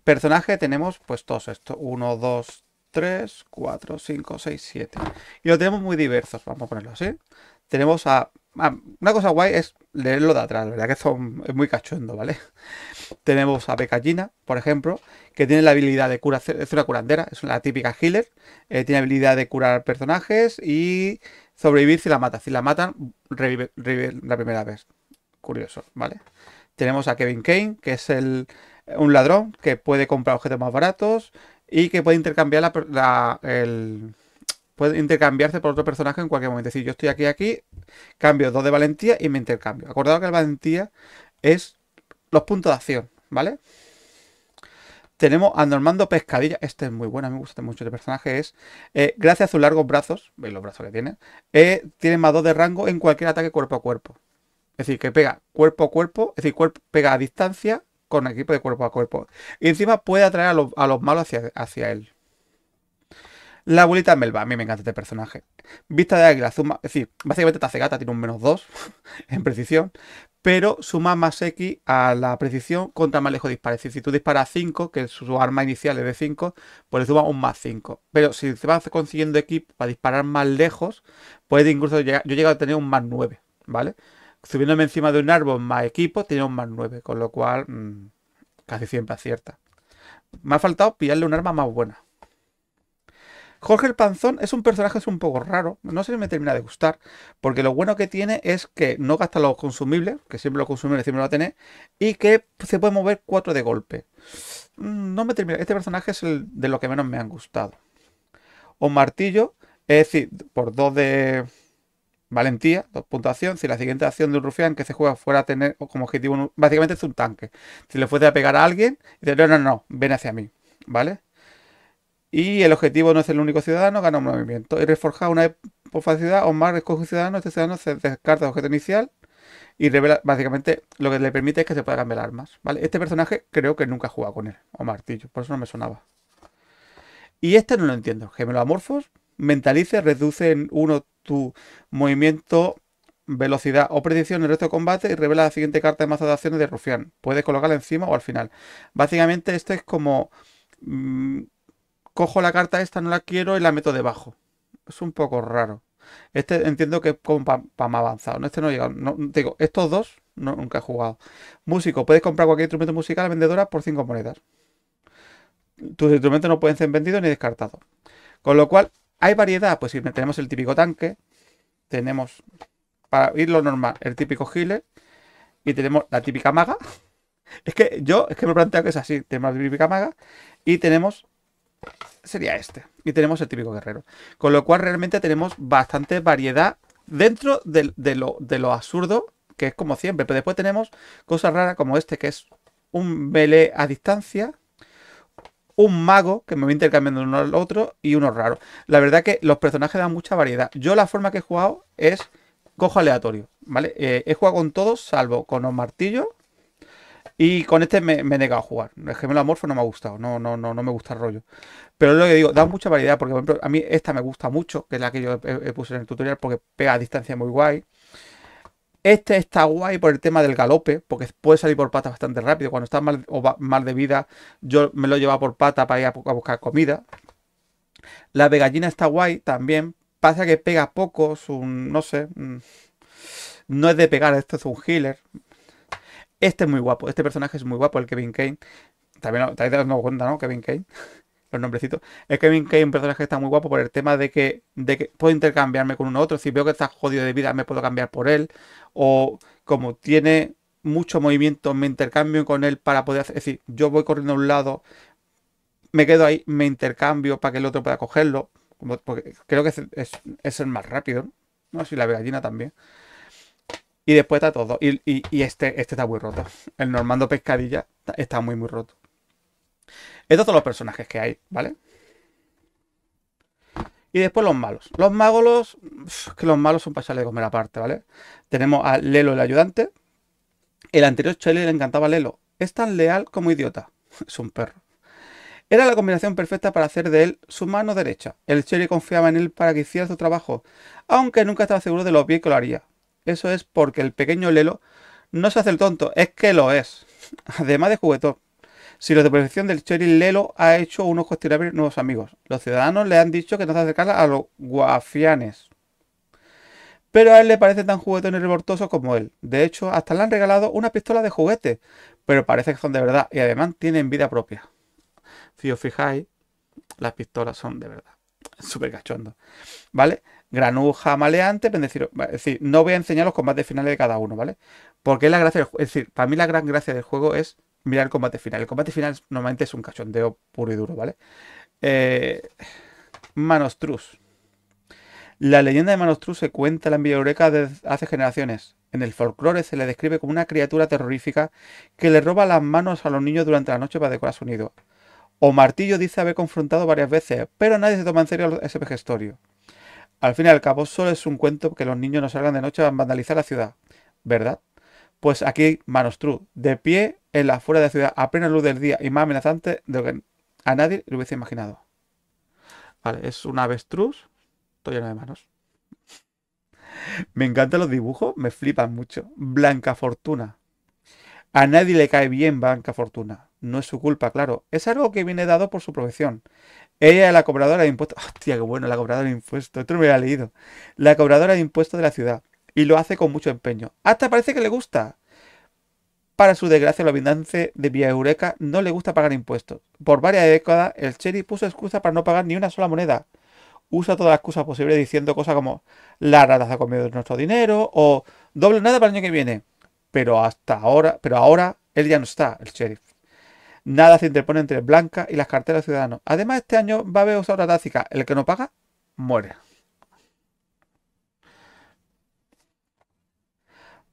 Personaje tenemos pues todos estos, 1, 2, 3, 4, 5, 6, 7. Y los tenemos muy diversos, vamos a ponerlo así. Tenemos a Ah, una cosa guay es leerlo de atrás, verdad que son es muy cachondo, ¿vale? Tenemos a Pekallina, por ejemplo, que tiene la habilidad de curar, es una curandera, es una típica healer, eh, tiene habilidad de curar personajes y sobrevivir si la mata. Si la matan, revive, la primera vez. Curioso, ¿vale? Tenemos a Kevin Kane, que es el, un ladrón que puede comprar objetos más baratos y que puede intercambiar la, el, puede intercambiarse por otro personaje en cualquier momento. Es decir, yo estoy aquí, aquí, cambio dos de valentía y me intercambio. Acordado que la valentía es los puntos de acción, ¿vale? Tenemos a Normando Pescadilla. Este es muy bueno, a mí me gusta mucho. Este personaje es. Eh, gracias a sus largos brazos, veis los brazos que tiene, eh, tiene más dos de rango en cualquier ataque cuerpo a cuerpo. Es decir, que pega cuerpo a cuerpo, es decir, cuerpo, pega a distancia con equipo de cuerpo a cuerpo. Y encima puede atraer a los, a los malos hacia, hacia él. La abuelita Melba, a mí me encanta este personaje. Vista de águila, suma, es decir, básicamente gata, tiene un menos 2 en precisión, pero suma más X a la precisión contra más lejos dispara. Es si tú disparas 5, que su arma inicial es de 5, pues le suma un más 5. Pero si te vas consiguiendo equipo para disparar más lejos, puede incluso yo he llegado a tener un más 9, ¿vale? Subiéndome encima de un árbol más equipo, tiene un más 9, con lo cual mm, casi siempre acierta. Me ha faltado pillarle un arma más buena. Jorge el Panzón es un personaje es un poco raro, no sé si me termina de gustar, porque lo bueno que tiene es que no gasta los consumibles, que siempre los consumibles siempre lo tener y que se puede mover cuatro de golpe. Mm, no me termina, este personaje es el de lo que menos me han gustado. O martillo, es decir, por dos de valentía, dos puntuación. si la siguiente acción de un rufián que se juega fuera a tener como objetivo, básicamente es un tanque. Si le fuese a pegar a alguien, dice, no, no, no, ven hacia mí, ¿vale? Y el objetivo no es el único ciudadano, gana un movimiento. Y reforjar una vez por facilidad o más escoge un ciudadano, este ciudadano se descarta el objeto inicial y revela, básicamente, lo que le permite es que se pueda cambiar armas, ¿vale? Este personaje creo que nunca ha jugado con él, o martillo, por eso no me sonaba. Y este no lo entiendo, gemelo amorfos, mentalice, reduce en uno tu movimiento, velocidad o precisión en el resto de combate y revela la siguiente carta de mazo de acciones de rufián. Puedes colocarla encima o al final. Básicamente esto es como... Mm, cojo la carta esta, no la quiero y la meto debajo. Es un poco raro. Este entiendo que es para más avanzado. ¿no? Este no llega. No, digo, estos dos nunca he jugado. Músico, puedes comprar cualquier instrumento musical a vendedora por 5 monedas. Tus instrumentos no pueden ser vendidos ni descartados. Con lo cual, hay variedad. Pues si tenemos el típico tanque, tenemos, para ir lo normal, el típico healer y tenemos la típica maga. Es que yo, es que me planteo que es así. Tenemos la típica maga y tenemos sería este. Y tenemos el típico guerrero. Con lo cual realmente tenemos bastante variedad dentro de, lo, de lo absurdo, que es como siempre. Pero después tenemos cosas raras como este, que es un melee a distancia, un mago que me voy intercambiando uno al otro y uno raro. La verdad que los personajes dan mucha variedad. Yo la forma que he jugado es cojo aleatorio, ¿vale? Eh, he jugado con todos, salvo con los martillos y con este me, he negado a jugar. El gemelo amorfo no me ha gustado, no, no, no, no me gusta el rollo. Pero lo que digo, da mucha variedad, porque a mí esta me gusta mucho, que es la que yo puse en el tutorial, porque pega a distancia muy guay. Este está guay por el tema del galope, porque puede salir por pata bastante rápido. Cuando está mal, o mal de vida, yo me lo llevaba por pata para ir a, buscar comida. La de gallina está guay también. Pasa que pega pocos, un, no sé. Mm, no es de pegar, esto es un healer. Este es muy guapo, este personaje es muy guapo, el Kevin Kane. También, también te dado cuenta, ¿no? Kevin Kane. Los nombrecitos. El Kevin Kane un personaje que está muy guapo por el tema de que, de que puedo intercambiarme con uno otro. Si veo que está jodido de vida, me puedo cambiar por él. O como tiene mucho movimiento, me intercambio con él para poder hacer. Es decir, yo voy corriendo a un lado, me quedo ahí, me intercambio para que el otro pueda cogerlo. porque creo que es, el más rápido. ¿no? si la gallina también. Y después está todo. Y, este, este está muy roto. El Normando Pescadilla está muy, muy roto. Estos son los personajes que hay, ¿vale? Y después los malos. Los magos, que los malos son para de comer aparte, ¿vale? Tenemos a Lelo el ayudante. El anterior Chile le encantaba a Lelo. Es tan leal como idiota. Es un perro. Era la combinación perfecta para hacer de él su mano derecha. El Cherry confiaba en él para que hiciera su trabajo, aunque nunca estaba seguro de lo bien que lo haría. Eso es porque el pequeño Lelo no se hace el tonto, es que lo es. Además de juguetón. Si los de protección del Cherry Lelo ha hecho unos cuestionables nuevos amigos. Los ciudadanos le han dicho que no se acercara a los guafianes. Pero a él le parece tan juguetón y revoltoso como él. De hecho, hasta le han regalado una pistola de juguete. Pero parece que son de verdad y además tienen vida propia. Si os fijáis, las pistolas son de verdad. Súper cachondo. ¿Vale? granuja maleante, decir, es decir, no voy a enseñar los combates finales de cada uno, ¿vale? Porque es la gracia, es decir, para mí la gran gracia del juego es mirar el combate final. El combate final normalmente es un cachondeo puro y duro, ¿vale? Eh, Manostrus. La leyenda de Manostrus se cuenta en la de hace generaciones. En el folclore se le describe como una criatura terrorífica que le roba las manos a los niños durante la noche para decorar su nido. O Martillo dice haber confrontado varias veces, pero nadie se toma en serio ese vejestorio. Al fin y al cabo, solo es un cuento que los niños no salgan de noche a vandalizar la ciudad, ¿verdad? Pues aquí, manos true, de pie en la fuera de la ciudad, a plena luz del día y más amenazante de lo que a nadie lo hubiese imaginado. Vale, es una avestruz, Estoy lleno de manos. Me encantan los dibujos, me flipan mucho. Blanca Fortuna. A nadie le cae bien Blanca Fortuna. No es su culpa, claro. Es algo que viene dado por su profesión. Ella es la cobradora de impuestos. Hostia, qué bueno, la cobradora de impuestos. Esto me leído. La cobradora de impuestos de la ciudad. Y lo hace con mucho empeño. Hasta parece que le gusta. Para su desgracia, la abundante de Vía Eureka no le gusta pagar impuestos. Por varias décadas, el sheriff puso excusa para no pagar ni una sola moneda. Usa todas las excusas posibles diciendo cosas como la rata se ha comido nuestro dinero o doble nada para el año que viene. Pero hasta ahora, pero ahora él ya no está, el sheriff. Nada se interpone entre Blanca y las carteras de ciudadanos. Además, este año va a haber una táctica. El que no paga, muere.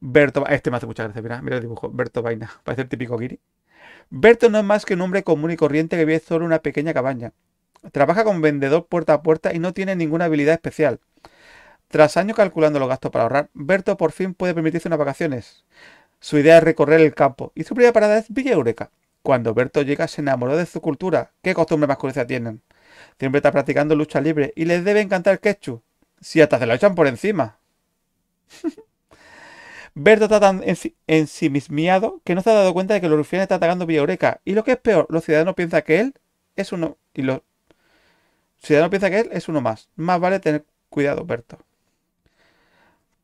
Berto, este me hace muchas gracia, mira, mira el dibujo. Berto Vaina, parece el típico guiri. Berto no es más que un hombre común y corriente que vive solo en una pequeña cabaña. Trabaja con vendedor puerta a puerta y no tiene ninguna habilidad especial. Tras años calculando los gastos para ahorrar, Berto por fin puede permitirse unas vacaciones. Su idea es recorrer el campo y su primera parada es Villa Eureka. Cuando Berto llega se enamoró de su cultura. ¿Qué costumbre más tienen? Siempre está practicando lucha libre y les debe encantar quechu. Si hasta se lo echan por encima. Berto está tan ensimismiado que no se ha dado cuenta de que los rufianes están atacando oreca Y lo que es peor, los ciudadanos piensan que él es uno. Y los ciudadanos piensa que él es uno más. Más vale tener cuidado, Berto.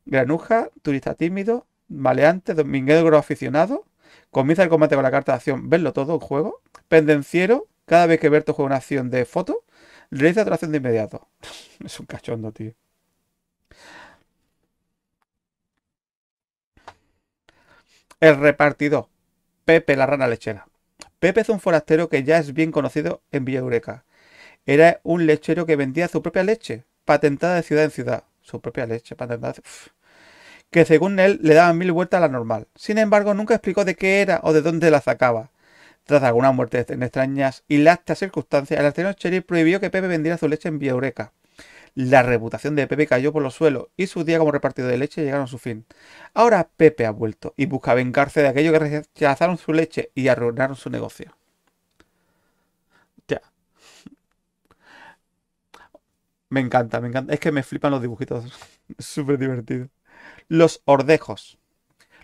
Granuja, turista tímido, maleante, dominguero aficionado. Comienza el combate con la carta de acción, verlo todo en juego. Pendenciero, cada vez que Berto juega una acción de foto, realiza otra acción de inmediato. es un cachondo, tío. El repartidor, Pepe la rana lechera. Pepe es un forastero que ya es bien conocido en Villa Eureka. Era un lechero que vendía su propia leche, patentada de ciudad en ciudad. Su propia leche, patentada. De que según él le daban mil vueltas a la normal. Sin embargo, nunca explicó de qué era o de dónde la sacaba. Tras algunas muertes en extrañas y lastas circunstancias, el artesano Cherry prohibió que Pepe vendiera su leche en Eureka. La reputación de Pepe cayó por los suelos y sus días como repartido de leche llegaron a su fin. Ahora Pepe ha vuelto y busca vengarse de aquellos que rechazaron su leche y arruinaron su negocio. Ya. Me encanta, me encanta. Es que me flipan los dibujitos. Súper divertido. Los ordejos.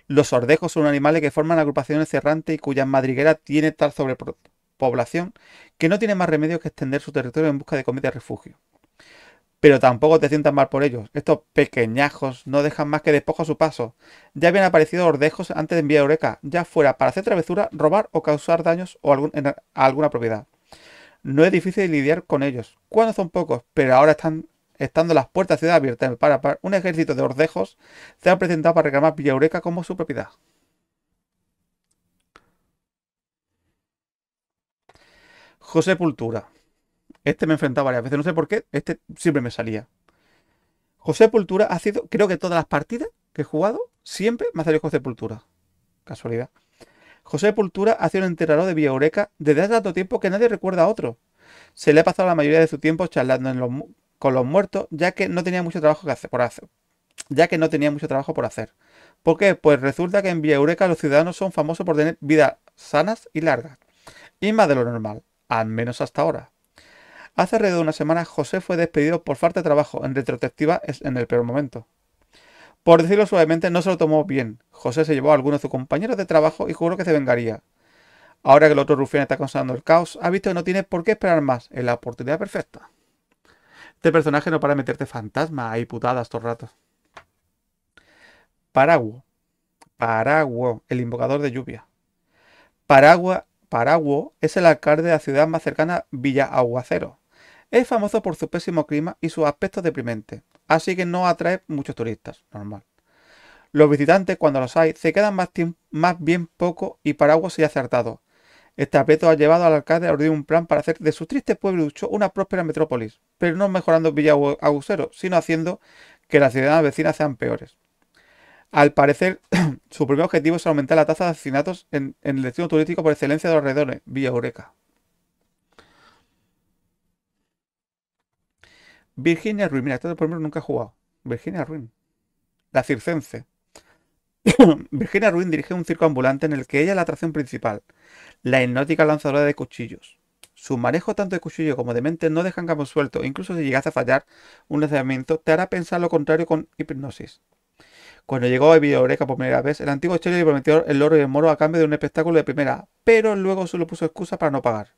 Los ordejos son animales que forman agrupaciones cerrantes y cuya madriguera tiene tal sobrepoblación que no tiene más remedio que extender su territorio en busca de comida y refugio. Pero tampoco te sientas mal por ellos. Estos pequeñajos no dejan más que despojo a su paso. Ya habían aparecido ordejos antes de enviar Eureka, ya fuera para hacer travesura, robar o causar daños o a alguna propiedad. No es difícil lidiar con ellos. Cuando son pocos, pero ahora están estando las puertas de ciudad abiertas para, un ejército de ordejos, se ha presentado para reclamar Villaureca como su propiedad. José Pultura. Este me he enfrentado varias veces, no sé por qué, este siempre me salía. José Pultura ha sido, creo que todas las partidas que he jugado, siempre me ha salido José Pultura. Casualidad. José Pultura ha sido un enterrador de Villaureca desde hace tanto tiempo que nadie recuerda a otro. Se le ha pasado la mayoría de su tiempo charlando en los con los muertos, ya que no tenía mucho trabajo que hacer, por hacer. Ya que no tenía mucho trabajo por hacer. ¿Por qué? Pues resulta que en Villa Eureka los ciudadanos son famosos por tener vidas sanas y largas. Y más de lo normal, al menos hasta ahora. Hace alrededor de una semana José fue despedido por falta de trabajo en retrospectiva en el peor momento. Por decirlo suavemente, no se lo tomó bien. José se llevó a algunos de sus compañeros de trabajo y juró que se vengaría. Ahora que el otro rufián está causando el caos, ha visto que no tiene por qué esperar más. Es la oportunidad perfecta. Este personaje no para meterte fantasma y putadas todo el rato. Paraguo. el invocador de lluvia. Paragua, Paraguo es el alcalde de la ciudad más cercana, Villa Aguacero. Es famoso por su pésimo clima y sus aspectos deprimentes, así que no atrae muchos turistas, normal. Los visitantes, cuando los hay, se quedan más, bien poco y Paraguas se ha acertado. Este apeto ha llevado al alcalde a abrir un plan para hacer de su triste pueblo Ucho una próspera metrópolis, pero no mejorando Villa sino haciendo que las ciudades vecinas sean peores. Al parecer, su primer objetivo es aumentar la tasa de asesinatos en, el destino turístico por excelencia de los alrededores, Villa Eureka. Virginia Ruin, mira, esto de primero nunca he jugado. Virginia Ruin. La circense. Virginia Ruin dirige un circo ambulante en el que ella es la atracción principal, la hipnótica lanzadora de cuchillos. Su manejo tanto de cuchillo como de mente no dejan campo suelto, e incluso si llegas a fallar un lanzamiento, te hará pensar lo contrario con hipnosis. Cuando llegó a Oreca por primera vez, el antiguo Chile le prometió el oro y el moro a cambio de un espectáculo de primera, pero luego solo puso excusa para no pagar.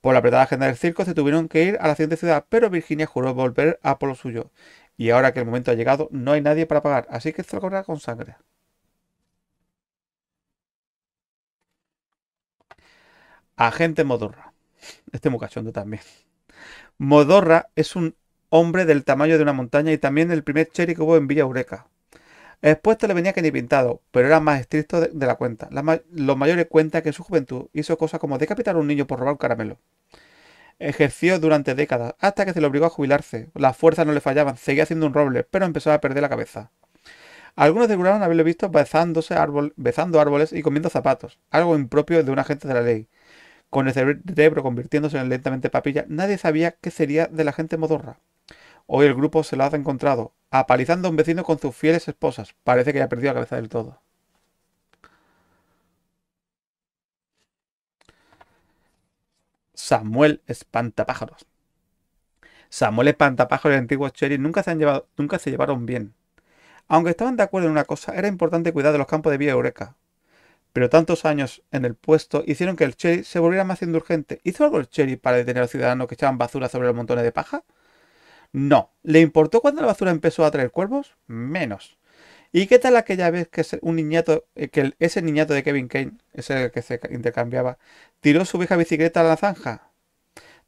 Por la apretada agenda del circo se tuvieron que ir a la siguiente ciudad, pero Virginia juró volver a por lo suyo. Y ahora que el momento ha llegado, no hay nadie para pagar, así que se lo correrá con sangre. Agente Modorra. Este muy también. Modorra es un hombre del tamaño de una montaña y también el primer cherry que hubo en Villa Eureka. Después le venía que ni pintado, pero era más estricto de, la cuenta. los mayores cuentan que en su juventud hizo cosas como decapitar a un niño por robar un caramelo. Ejerció durante décadas, hasta que se le obligó a jubilarse. Las fuerzas no le fallaban, seguía haciendo un roble, pero empezó a perder la cabeza. Algunos aseguraron haberlo visto besándose besando árboles y comiendo zapatos, algo impropio de un agente de la ley con el cerebro convirtiéndose en lentamente papilla, nadie sabía qué sería de la gente modorra. Hoy el grupo se lo ha encontrado, apalizando a un vecino con sus fieles esposas. Parece que ya perdido la cabeza del todo. Samuel Espantapájaros. Samuel Espantapájaros y el antiguo Cherry nunca se, nunca se llevaron bien. Aunque estaban de acuerdo en una cosa, era importante cuidar de los campos de Vía Eureka, pero tantos años en el puesto hicieron que el Cherry se volviera más indulgente. ¿Hizo algo el Cherry para detener a los ciudadanos que echaban basura sobre los montones de paja? No. ¿Le importó cuando la basura empezó a traer cuervos? Menos. ¿Y qué tal aquella vez que un niñato, eh, que ese niñato de Kevin Kane, ese que se intercambiaba, tiró su vieja bicicleta a la zanja?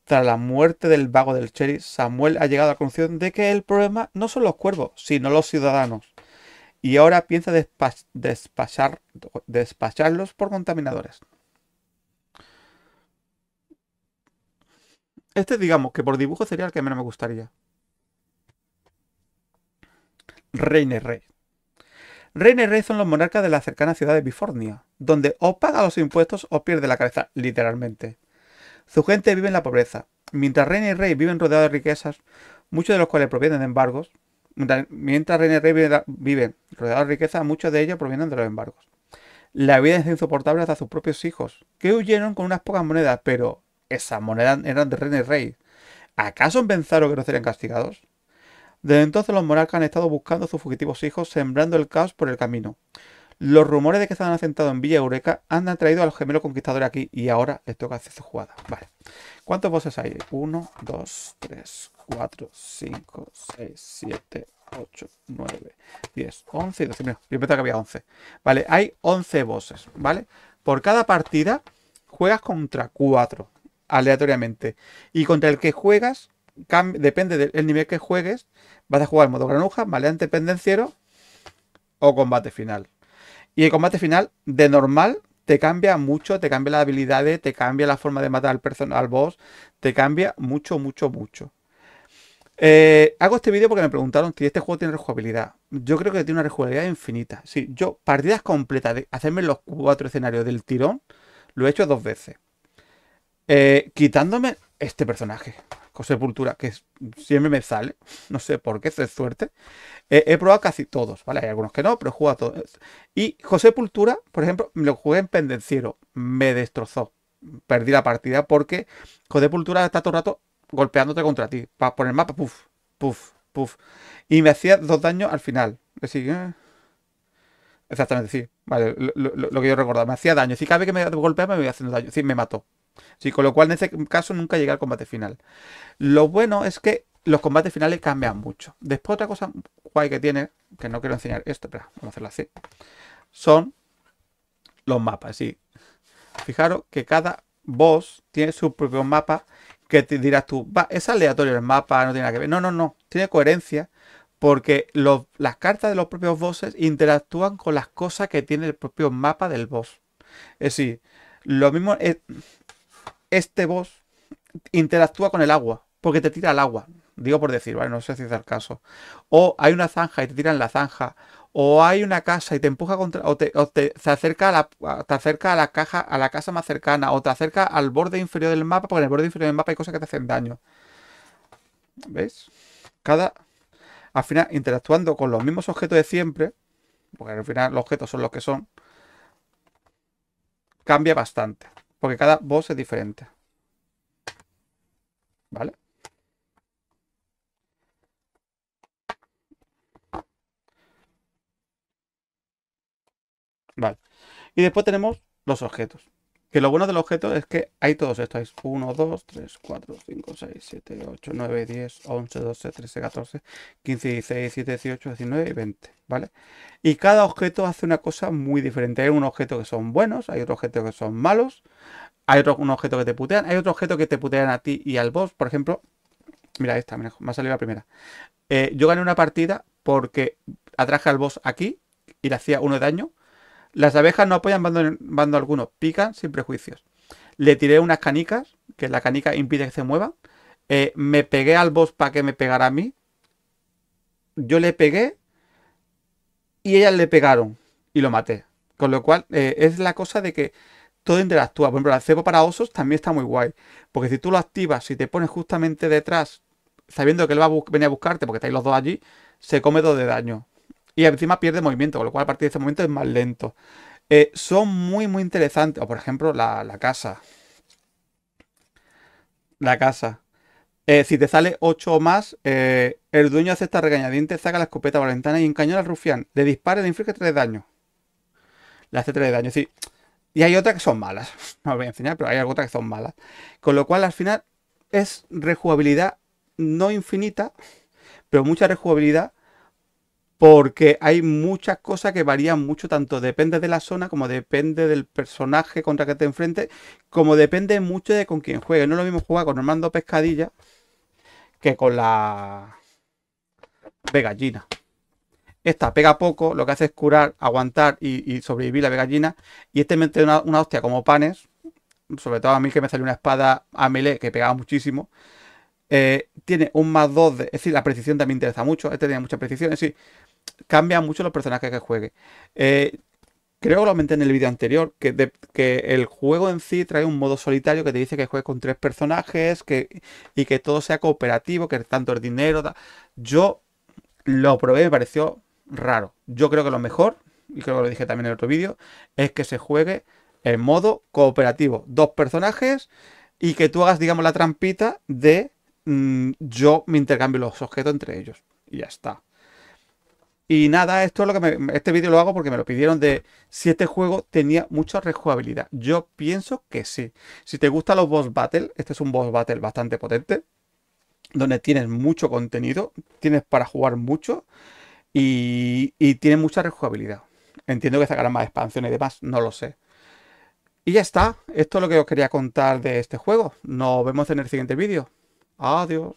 Tras la muerte del vago del Cherry, Samuel ha llegado a la conclusión de que el problema no son los cuervos, sino los ciudadanos y ahora piensa despacharlos por contaminadores. Este digamos que por dibujo sería el que menos me gustaría. y Rey. y Rey son los monarcas de la cercana ciudad de Bifornia, donde o paga los impuestos o pierde la cabeza, literalmente. Su gente vive en la pobreza. Mientras Reina y Rey viven rodeados de riquezas, muchos de los cuales provienen de embargos, Mientras René Rey vive rodeado de riqueza, muchos de ellos provienen de los embargos. La vida es insoportable hasta sus propios hijos, que huyeron con unas pocas monedas, pero esas monedas eran de René Rey. ¿Acaso pensaron que no serían castigados? Desde entonces los monarcas han estado buscando a sus fugitivos hijos, sembrando el caos por el camino. Los rumores de que estaban asentados en Villa Eureka han traído a los gemelos conquistadores aquí y ahora les toca hacer su jugada. Vale. ¿Cuántos bosses hay? 1, 2, 3, 4, 5, 6, 7, 8, 9, 10, 11 y 12. yo pensaba que había 11. Vale, hay 11 bosses, ¿vale? Por cada partida juegas contra 4 aleatoriamente. Y contra el que juegas, depende del nivel que juegues, vas a jugar modo granuja, maleante pendenciero o combate final. Y el combate final, de normal, te cambia mucho, te cambia las habilidades, te cambia la forma de matar al, personal al boss, te cambia mucho, mucho, mucho. Eh, hago este vídeo porque me preguntaron si este juego tiene rejugabilidad. Yo creo que tiene una rejugabilidad infinita. Si yo partidas completas de hacerme los cuatro escenarios del tirón, lo he hecho dos veces. Eh, quitándome este personaje. José Pultura, que siempre me sale, no sé por qué, es suerte. Eh, he probado casi todos, ¿vale? Hay algunos que no, pero he jugado todos. Y José Pultura, por ejemplo, lo jugué en Pendenciero, me destrozó. Perdí la partida porque José Pultura está todo el rato golpeándote contra ti, para poner mapa, puf, puf, puf. Y me hacía dos daños al final. Así, eh. Exactamente, sí. Vale, lo, que yo recordaba. Me hacía daño. Si cada vez que me golpeaba me iba haciendo daño. Sí, me mató. Sí, con lo cual en este caso nunca llega al combate final. Lo bueno es que los combates finales cambian mucho. Después otra cosa guay que tiene, que no quiero enseñar esto, pero vamos a hacerlo así, son los mapas. Sí. Fijaros que cada boss tiene su propio mapa que te dirás tú, va, es aleatorio el mapa, no tiene nada que ver. No, no, no, tiene coherencia porque las cartas de los propios bosses interactúan con las cosas que tiene el propio mapa del boss. Es decir, lo mismo... Es, este boss interactúa con el agua, porque te tira al agua. Digo por decir, ¿vale? No sé si es el caso. O hay una zanja y te tiran la zanja. O hay una casa y te empuja contra. O te, se acerca a la, acerca a la caja, a la casa más cercana. O te acerca al borde inferior del mapa. Porque en el borde inferior del mapa hay cosas que te hacen daño. ¿Veis? Cada. Al final, interactuando con los mismos objetos de siempre. Porque al final los objetos son los que son. Cambia bastante. Porque cada voz es diferente. ¿Vale? Vale. Y después tenemos los objetos. Que lo bueno del objeto es que hay todos estos. Hay 1, 2, 3, 4, 5, 6, 7, 8, 9, 10, 11, 12, 13, 14, 15, 16, 17, 18, 19 y 20. ¿Vale? Y cada objeto hace una cosa muy diferente. Hay un objeto que son buenos, hay otro objeto que son malos, hay otro un objeto que te putean, hay otro objeto que te putean a ti y al boss. Por ejemplo, mira esta, me ha salido la primera. Eh, yo gané una partida porque atraje al boss aquí y le hacía uno de daño las abejas no apoyan bando, alguno, pican sin prejuicios. Le tiré unas canicas, que la canica impide que se mueva. Eh, me pegué al boss para que me pegara a mí. Yo le pegué y ellas le pegaron y lo maté. Con lo cual eh, es la cosa de que todo interactúa. Por ejemplo, el cebo para osos también está muy guay. Porque si tú lo activas, y te pones justamente detrás, sabiendo que él va a venir a buscarte, porque estáis los dos allí, se come dos de daño. Y encima pierde movimiento, con lo cual a partir de ese momento es más lento. Eh, son muy, muy interesantes. O por ejemplo, la, casa. La casa. Eh, si te sale 8 o más, eh, el dueño acepta regañadiente, saca la escopeta por la ventana y encañona al rufián. Le dispara y le inflige 3 daños. Le hace 3 daños, sí. Y hay otras que son malas. No os voy a enseñar, pero hay otras que son malas. Con lo cual, al final, es rejugabilidad no infinita, pero mucha rejugabilidad porque hay muchas cosas que varían mucho, tanto depende de la zona, como depende del personaje contra que te enfrentes, como depende mucho de con quién juegues. No es lo mismo jugar con Armando Pescadilla que con la Vegallina. Esta pega poco, lo que hace es curar, aguantar y, sobrevivir la Vegallina. Y este me una, una hostia como panes, sobre todo a mí que me salió una espada a melee que pegaba muchísimo. Eh, tiene un más 2 de. Es decir, la precisión también interesa mucho. Este tiene mucha precisión. Es decir, cambia mucho los personajes que juegue. Eh, creo que lo comenté en el vídeo anterior, que, el juego en sí trae un modo solitario que te dice que juegues con tres personajes y que todo sea cooperativo, que tanto el dinero... Yo lo probé, y me pareció raro. Yo creo que lo mejor, y creo que lo dije también en el otro vídeo, es que se juegue en modo cooperativo. Dos personajes y que tú hagas, digamos, la trampita de mm, yo me intercambio los objetos entre ellos. Y ya está. Y nada, esto es lo que este vídeo lo hago porque me lo pidieron de si este juego tenía mucha rejugabilidad. Yo pienso que sí. Si te gustan los boss battle, este es un boss battle bastante potente, donde tienes mucho contenido, tienes para jugar mucho y, tiene mucha rejugabilidad. Entiendo que sacarán más expansiones y demás, no lo sé. Y ya está, esto es lo que os quería contar de este juego. Nos vemos en el siguiente vídeo. Adiós.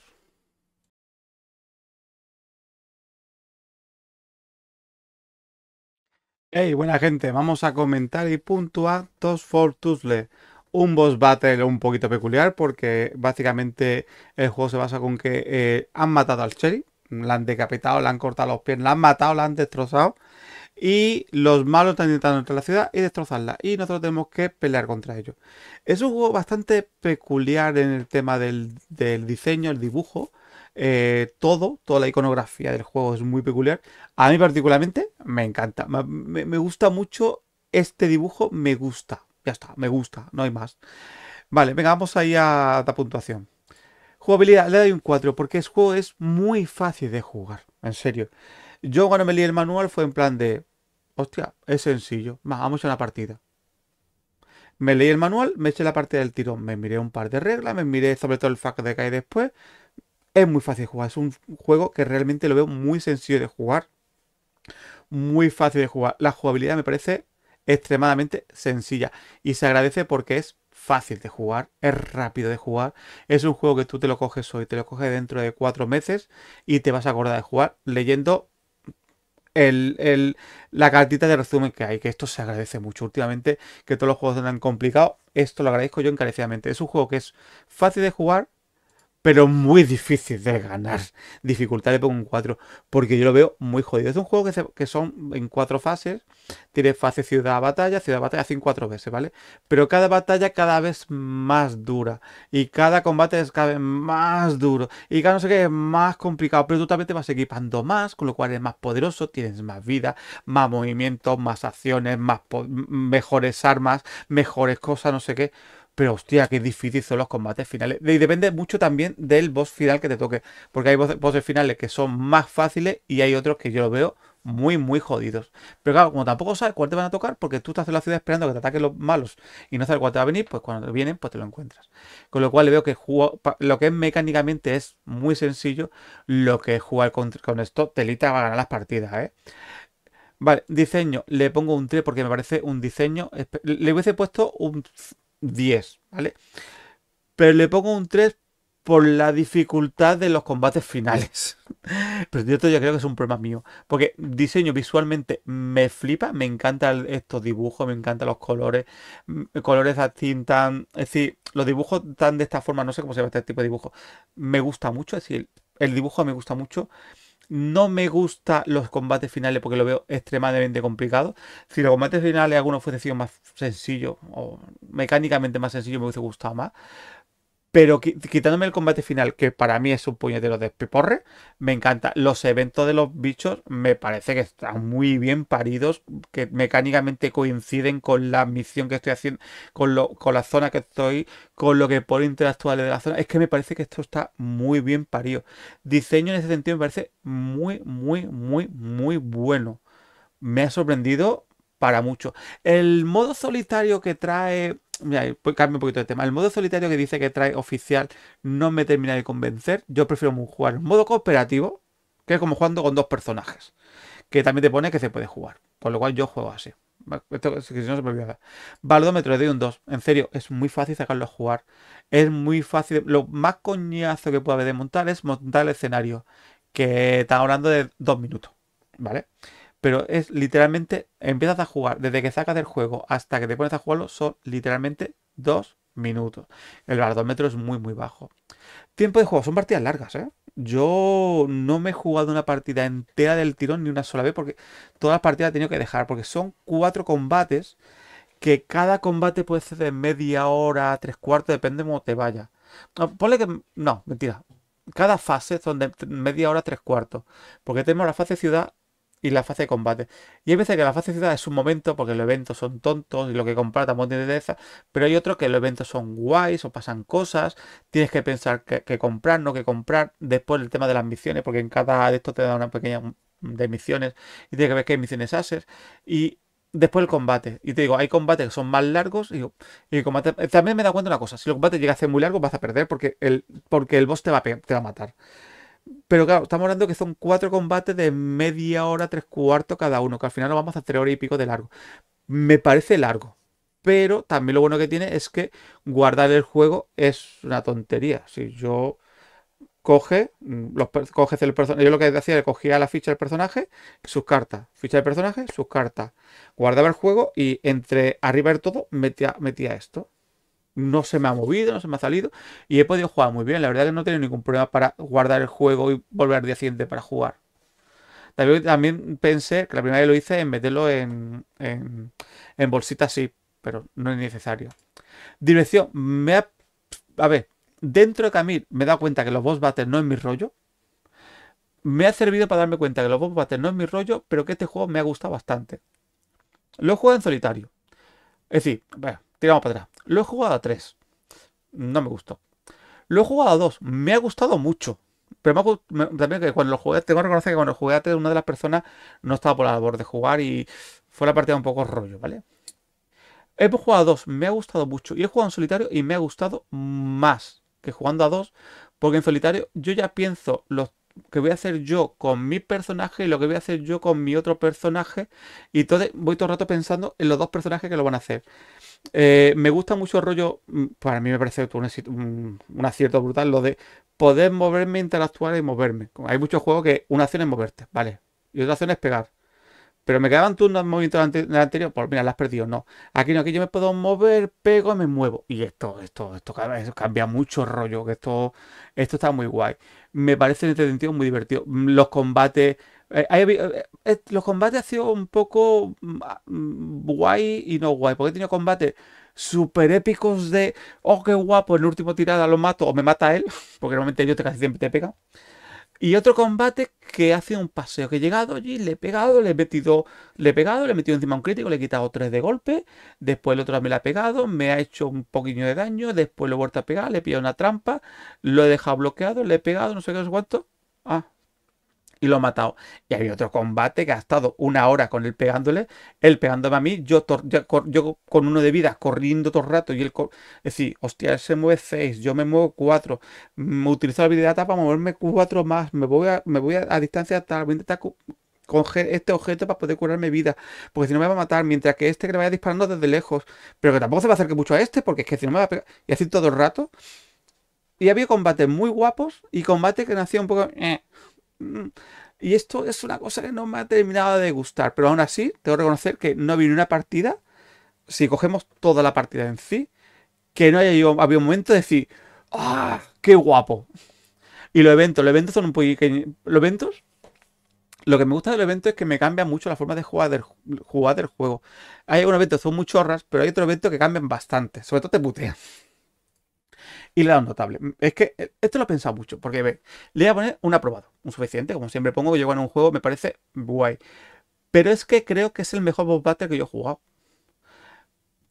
Hey, buena gente, vamos a comentar y puntuar dos Fortusle. Un boss battle un poquito peculiar porque básicamente el juego se basa con que eh, han matado al Cherry, la han decapitado, la han cortado los pies, la han matado, la han destrozado y los malos están intentando entrar a la ciudad y destrozarla y nosotros tenemos que pelear contra ellos. Es un juego bastante peculiar en el tema del, del diseño, el dibujo eh, todo, toda la iconografía del juego es muy peculiar. A mí particularmente me encanta. Me, gusta mucho este dibujo, me gusta. Ya está, me gusta, no hay más. Vale, venga, vamos ahí a la puntuación. Jugabilidad, le doy un 4 porque el juego es muy fácil de jugar, en serio. Yo cuando me leí el manual fue en plan de, hostia, es sencillo, vamos a una partida. Me leí el manual, me eché la parte del tirón, me miré un par de reglas, me miré sobre todo el fact de que hay después, es muy fácil de jugar. Es un juego que realmente lo veo muy sencillo de jugar. Muy fácil de jugar. La jugabilidad me parece extremadamente sencilla. Y se agradece porque es fácil de jugar, es rápido de jugar. Es un juego que tú te lo coges hoy, te lo coges dentro de cuatro meses y te vas a acordar de jugar leyendo la cartita de resumen que hay, que esto se agradece mucho. Últimamente que todos los juegos son tan complicados, esto lo agradezco yo encarecidamente. Es un juego que es fácil de jugar, pero muy difícil de ganar. Dificultad le pongo un 4, porque yo lo veo muy jodido. Es un juego que, son en cuatro fases. Tiene fase ciudad-batalla, ciudad-batalla, 5 cuatro veces, ¿vale? Pero cada batalla cada vez más dura. Y cada combate es cada vez más duro. Y cada no sé qué es más complicado. Pero tú también te vas equipando más, con lo cual es más poderoso, tienes más vida, más movimientos, más acciones, más mejores armas, mejores cosas, no sé qué. Pero hostia, qué difícil son los combates finales. Y depende mucho también del boss final que te toque. Porque hay bosses finales que son más fáciles y hay otros que yo lo veo muy, muy jodidos. Pero claro, como tampoco sabes cuál te van a tocar, porque tú estás en la ciudad esperando que te ataquen los malos y no sabes cuál te va a venir, pues cuando vienen, pues te lo encuentras. Con lo cual veo que lo que es mecánicamente es muy sencillo. Lo que es jugar con, esto, Telita va a ganar las partidas, ¿eh? Vale, diseño, le pongo un 3 porque me parece un diseño. Le hubiese puesto un 10, ¿vale? Pero le pongo un 3 por la dificultad de los combates finales. Pero yo creo que es un problema mío. Porque diseño visualmente me flipa, me encantan estos dibujos, me encantan los colores, mm, colores así tan... Es decir, los dibujos tan de esta forma, no sé cómo se llama este tipo de dibujo. Me gusta mucho, es decir, el dibujo me gusta mucho. No me gustan los combates finales porque lo veo extremadamente complicado. Si los combates finales algunos fuese sido más sencillo o mecánicamente más sencillo me hubiese gustado más. Pero quitándome el combate final, que para mí es un puñetero de Piporre, me encanta. Los eventos de los bichos me parece que están muy bien paridos, que mecánicamente coinciden con la misión que estoy haciendo, con, lo, con la zona que estoy, con lo que por interactuar de la zona. Es que me parece que esto está muy bien parido. Diseño en ese sentido me parece muy, muy, muy, muy bueno. Me ha sorprendido para mucho. El modo solitario que trae Mira, cambio un poquito de tema. El modo solitario que dice que trae oficial no me termina de convencer. Yo prefiero jugar en modo cooperativo, que es como jugando con dos personajes. Que también te pone que se puede jugar. Con lo cual yo juego así. Esto, si no se me olvida. Valdómetro le doy un 2. En serio, es muy fácil sacarlo a jugar. Es muy fácil. Lo más coñazo que puede haber de montar es montar el escenario. Que está hablando de dos minutos. ¿Vale? Pero es literalmente, empiezas a jugar, desde que sacas del juego hasta que te pones a jugarlo, son literalmente dos minutos. El bardómetro es muy, muy bajo. Tiempo de juego, son partidas largas, ¿eh? Yo no me he jugado una partida entera del tirón ni una sola vez porque todas las partidas he tenido que dejar, porque son cuatro combates que cada combate puede ser de media hora, tres cuartos, depende de cómo te vaya. Ponle que... No, mentira. Cada fase son de media hora, tres cuartos. Porque tenemos la fase ciudad, y la fase de combate. Y hay veces que la fase de ciudad es un momento porque los eventos son tontos y lo que compras tampoco tiene esa. pero hay otros que los eventos son guays o pasan cosas, tienes que pensar que, comprar, no que comprar. Después el tema de las misiones, porque en cada de estos te da una pequeña de misiones y tienes que ver qué misiones haces. Y después el combate. Y te digo, hay combates que son más largos. Y, y combate, eh, también me da cuenta una cosa: si los combate llega a ser muy largo, vas a perder porque el, porque el boss te va a, te va a matar. Pero claro, estamos hablando que son cuatro combates de media hora, tres cuartos cada uno, que al final nos vamos a tres horas y pico de largo. Me parece largo, pero también lo bueno que tiene es que guardar el juego es una tontería. Si yo coge, mm, los, coges el personaje, yo lo que hacía era cogía la ficha del personaje, sus cartas, ficha del personaje, sus cartas, guardaba el juego y entre arriba del todo metía, metía esto no se me ha movido, no se me ha salido y he podido jugar muy bien. La verdad es que no he tenido ningún problema para guardar el juego y volver al día siguiente para jugar. También, pensé que la primera vez lo hice en meterlo en, en, bolsitas, sí, pero no es necesario. Dirección, me A ver, dentro de Camille me he dado cuenta que los boss battles no es mi rollo. Me ha servido para darme cuenta que los boss battles no es mi rollo, pero que este juego me ha gustado bastante. Lo juego en solitario. Es decir, bueno, tiramos para atrás. Lo he jugado a 3. No me gustó. Lo he jugado a 2. Me ha gustado mucho. Pero también que cuando lo jugué, tengo que reconocer que cuando lo jugué a 3, una de las personas no estaba por la labor de jugar y fue la partida un poco rollo, ¿vale? He jugado a 2, me ha gustado mucho. Y he jugado en solitario y me ha gustado más que jugando a 2. Porque en solitario yo ya pienso lo que voy a hacer yo con mi personaje y lo que voy a hacer yo con mi otro personaje. Y todo, voy todo el rato pensando en los dos personajes que lo van a hacer. Eh, me gusta mucho el rollo, mm, para mí me parece un, acierto brutal, lo de poder moverme, interactuar y moverme. Hay muchos juegos que una acción es moverte, ¿vale? Y otra acción es pegar. Pero me quedaban turnos movimientos del anterior, pues mira, las has perdido, no. Aquí no, aquí yo me puedo mover, pego y me muevo. Y esto, esto, esto, cambia mucho el rollo, que esto, esto está muy guay. Me parece en este sentido muy divertido. Mm, los combates eh, eh, eh, los combates han sido un poco mm, ah, mm, guay y no guay, porque he tenido combates súper épicos de, oh, qué guapo, en último tirada lo mato o me mata él, porque normalmente yo te casi siempre te pega. Y otro combate que hace un paseo, que he llegado allí, le he pegado, le he metido, le he pegado, le he metido encima un crítico, le he quitado tres de golpe, después el otro me la ha pegado, me ha hecho un poquillo de daño, después lo he vuelto a pegar, le he pillado una trampa, lo he dejado bloqueado, le he pegado, no sé qué, no sé cuánto. Ah, y lo ha matado. Y había otro combate que ha estado una hora con él pegándole, él pegándome a mí, yo, con uno de vida corriendo todo el rato y él, es decir, hostia, se mueve 6, yo me muevo 4, me utilizo la habilidad para moverme 4 más, me voy a, me voy a, distancia tal, voy a con este objeto para poder curarme vida, porque si no me va a matar, mientras que este que le vaya disparando desde lejos, pero que tampoco se va a acercar mucho a este, porque es que si no me va a pegar, y así todo el rato. Y había combates muy guapos y combate que nacía un poco... Eh Mm, y esto es una cosa que no me ha terminado de gustar. Pero aún así, tengo que reconocer que no vino una partida, si cogemos toda la partida en sí, que no haya habido un momento de decir, ¡ah! ¡Qué guapo! Y los eventos, los eventos son un poquito... Los eventos lo que me gusta del evento es que me cambia mucho la forma de jugar del, jugar del juego. Hay algunos eventos que son muy chorras, pero hay otros eventos que cambian bastante. Sobre todo te putean y le da notable. Es que eh, esto lo he pensado mucho, porque ve, le voy a poner un aprobado, un suficiente, como siempre pongo, yo en un juego me parece guay. Pero es que creo que es el mejor boss battle que yo he jugado.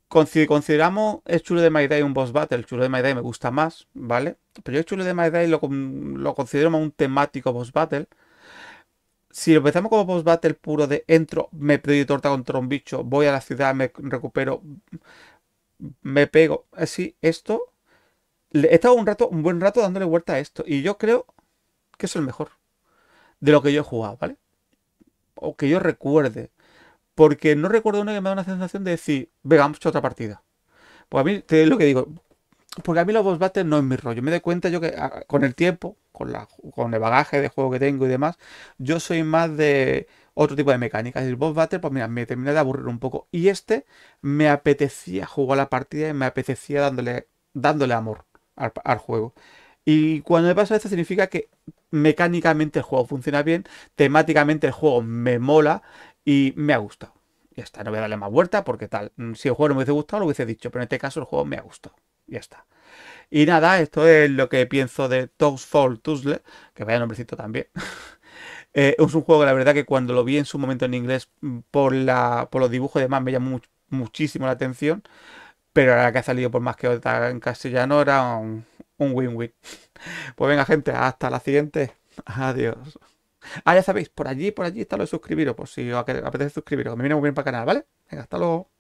Consideramos el chulo de My un boss battle, el chulo de My me gusta más, ¿vale? Pero yo el chulo de My lo, considero más un temático boss battle si empezamos como boss battle puro de entro, me pido torta contra un bicho, voy a la ciudad, me recupero, me pego, así, eh, esto he estado un rato, un buen rato dándole vuelta a esto. Y yo creo que es el mejor de lo que yo he jugado, ¿vale? O que yo recuerde. Porque no recuerdo uno que me da una sensación de decir, venga, otra partida. Pues a mí, te lo que digo, porque a mí los boss battles no es mi rollo. Me doy cuenta yo que con el tiempo, con, la, con el bagaje de juego que tengo y demás, yo soy más de otro tipo de mecánicas. El boss battle, pues mira, me terminé de aburrir un poco. Y este me apetecía jugar la partida y me apetecía dándole, dándole amor al, juego. Y cuando me pasa esto significa que mecánicamente el juego funciona bien, temáticamente el juego me mola y me ha gustado. Ya está, no voy a darle más vuelta porque tal. Mm, si el juego no me hubiese gustado, lo hubiese dicho, pero en este caso el juego me ha gustado. Ya está. Y nada, esto es lo que pienso de Toast Fall que vaya nombrecito también. Eh, es un juego, la verdad, que cuando lo vi en su momento en inglés mm, por, la, por los dibujos y demás me llamó muchísimo la atención. Pero ahora que ha salido por más que otra en castellano era un win-win. Pues venga gente, hasta la siguiente. Adiós. Ah, ya sabéis, por allí, por allí está lo de suscribiros, por si os apetece suscribiros. Me viene muy bien para el canal, ¿vale? Venga, hasta luego.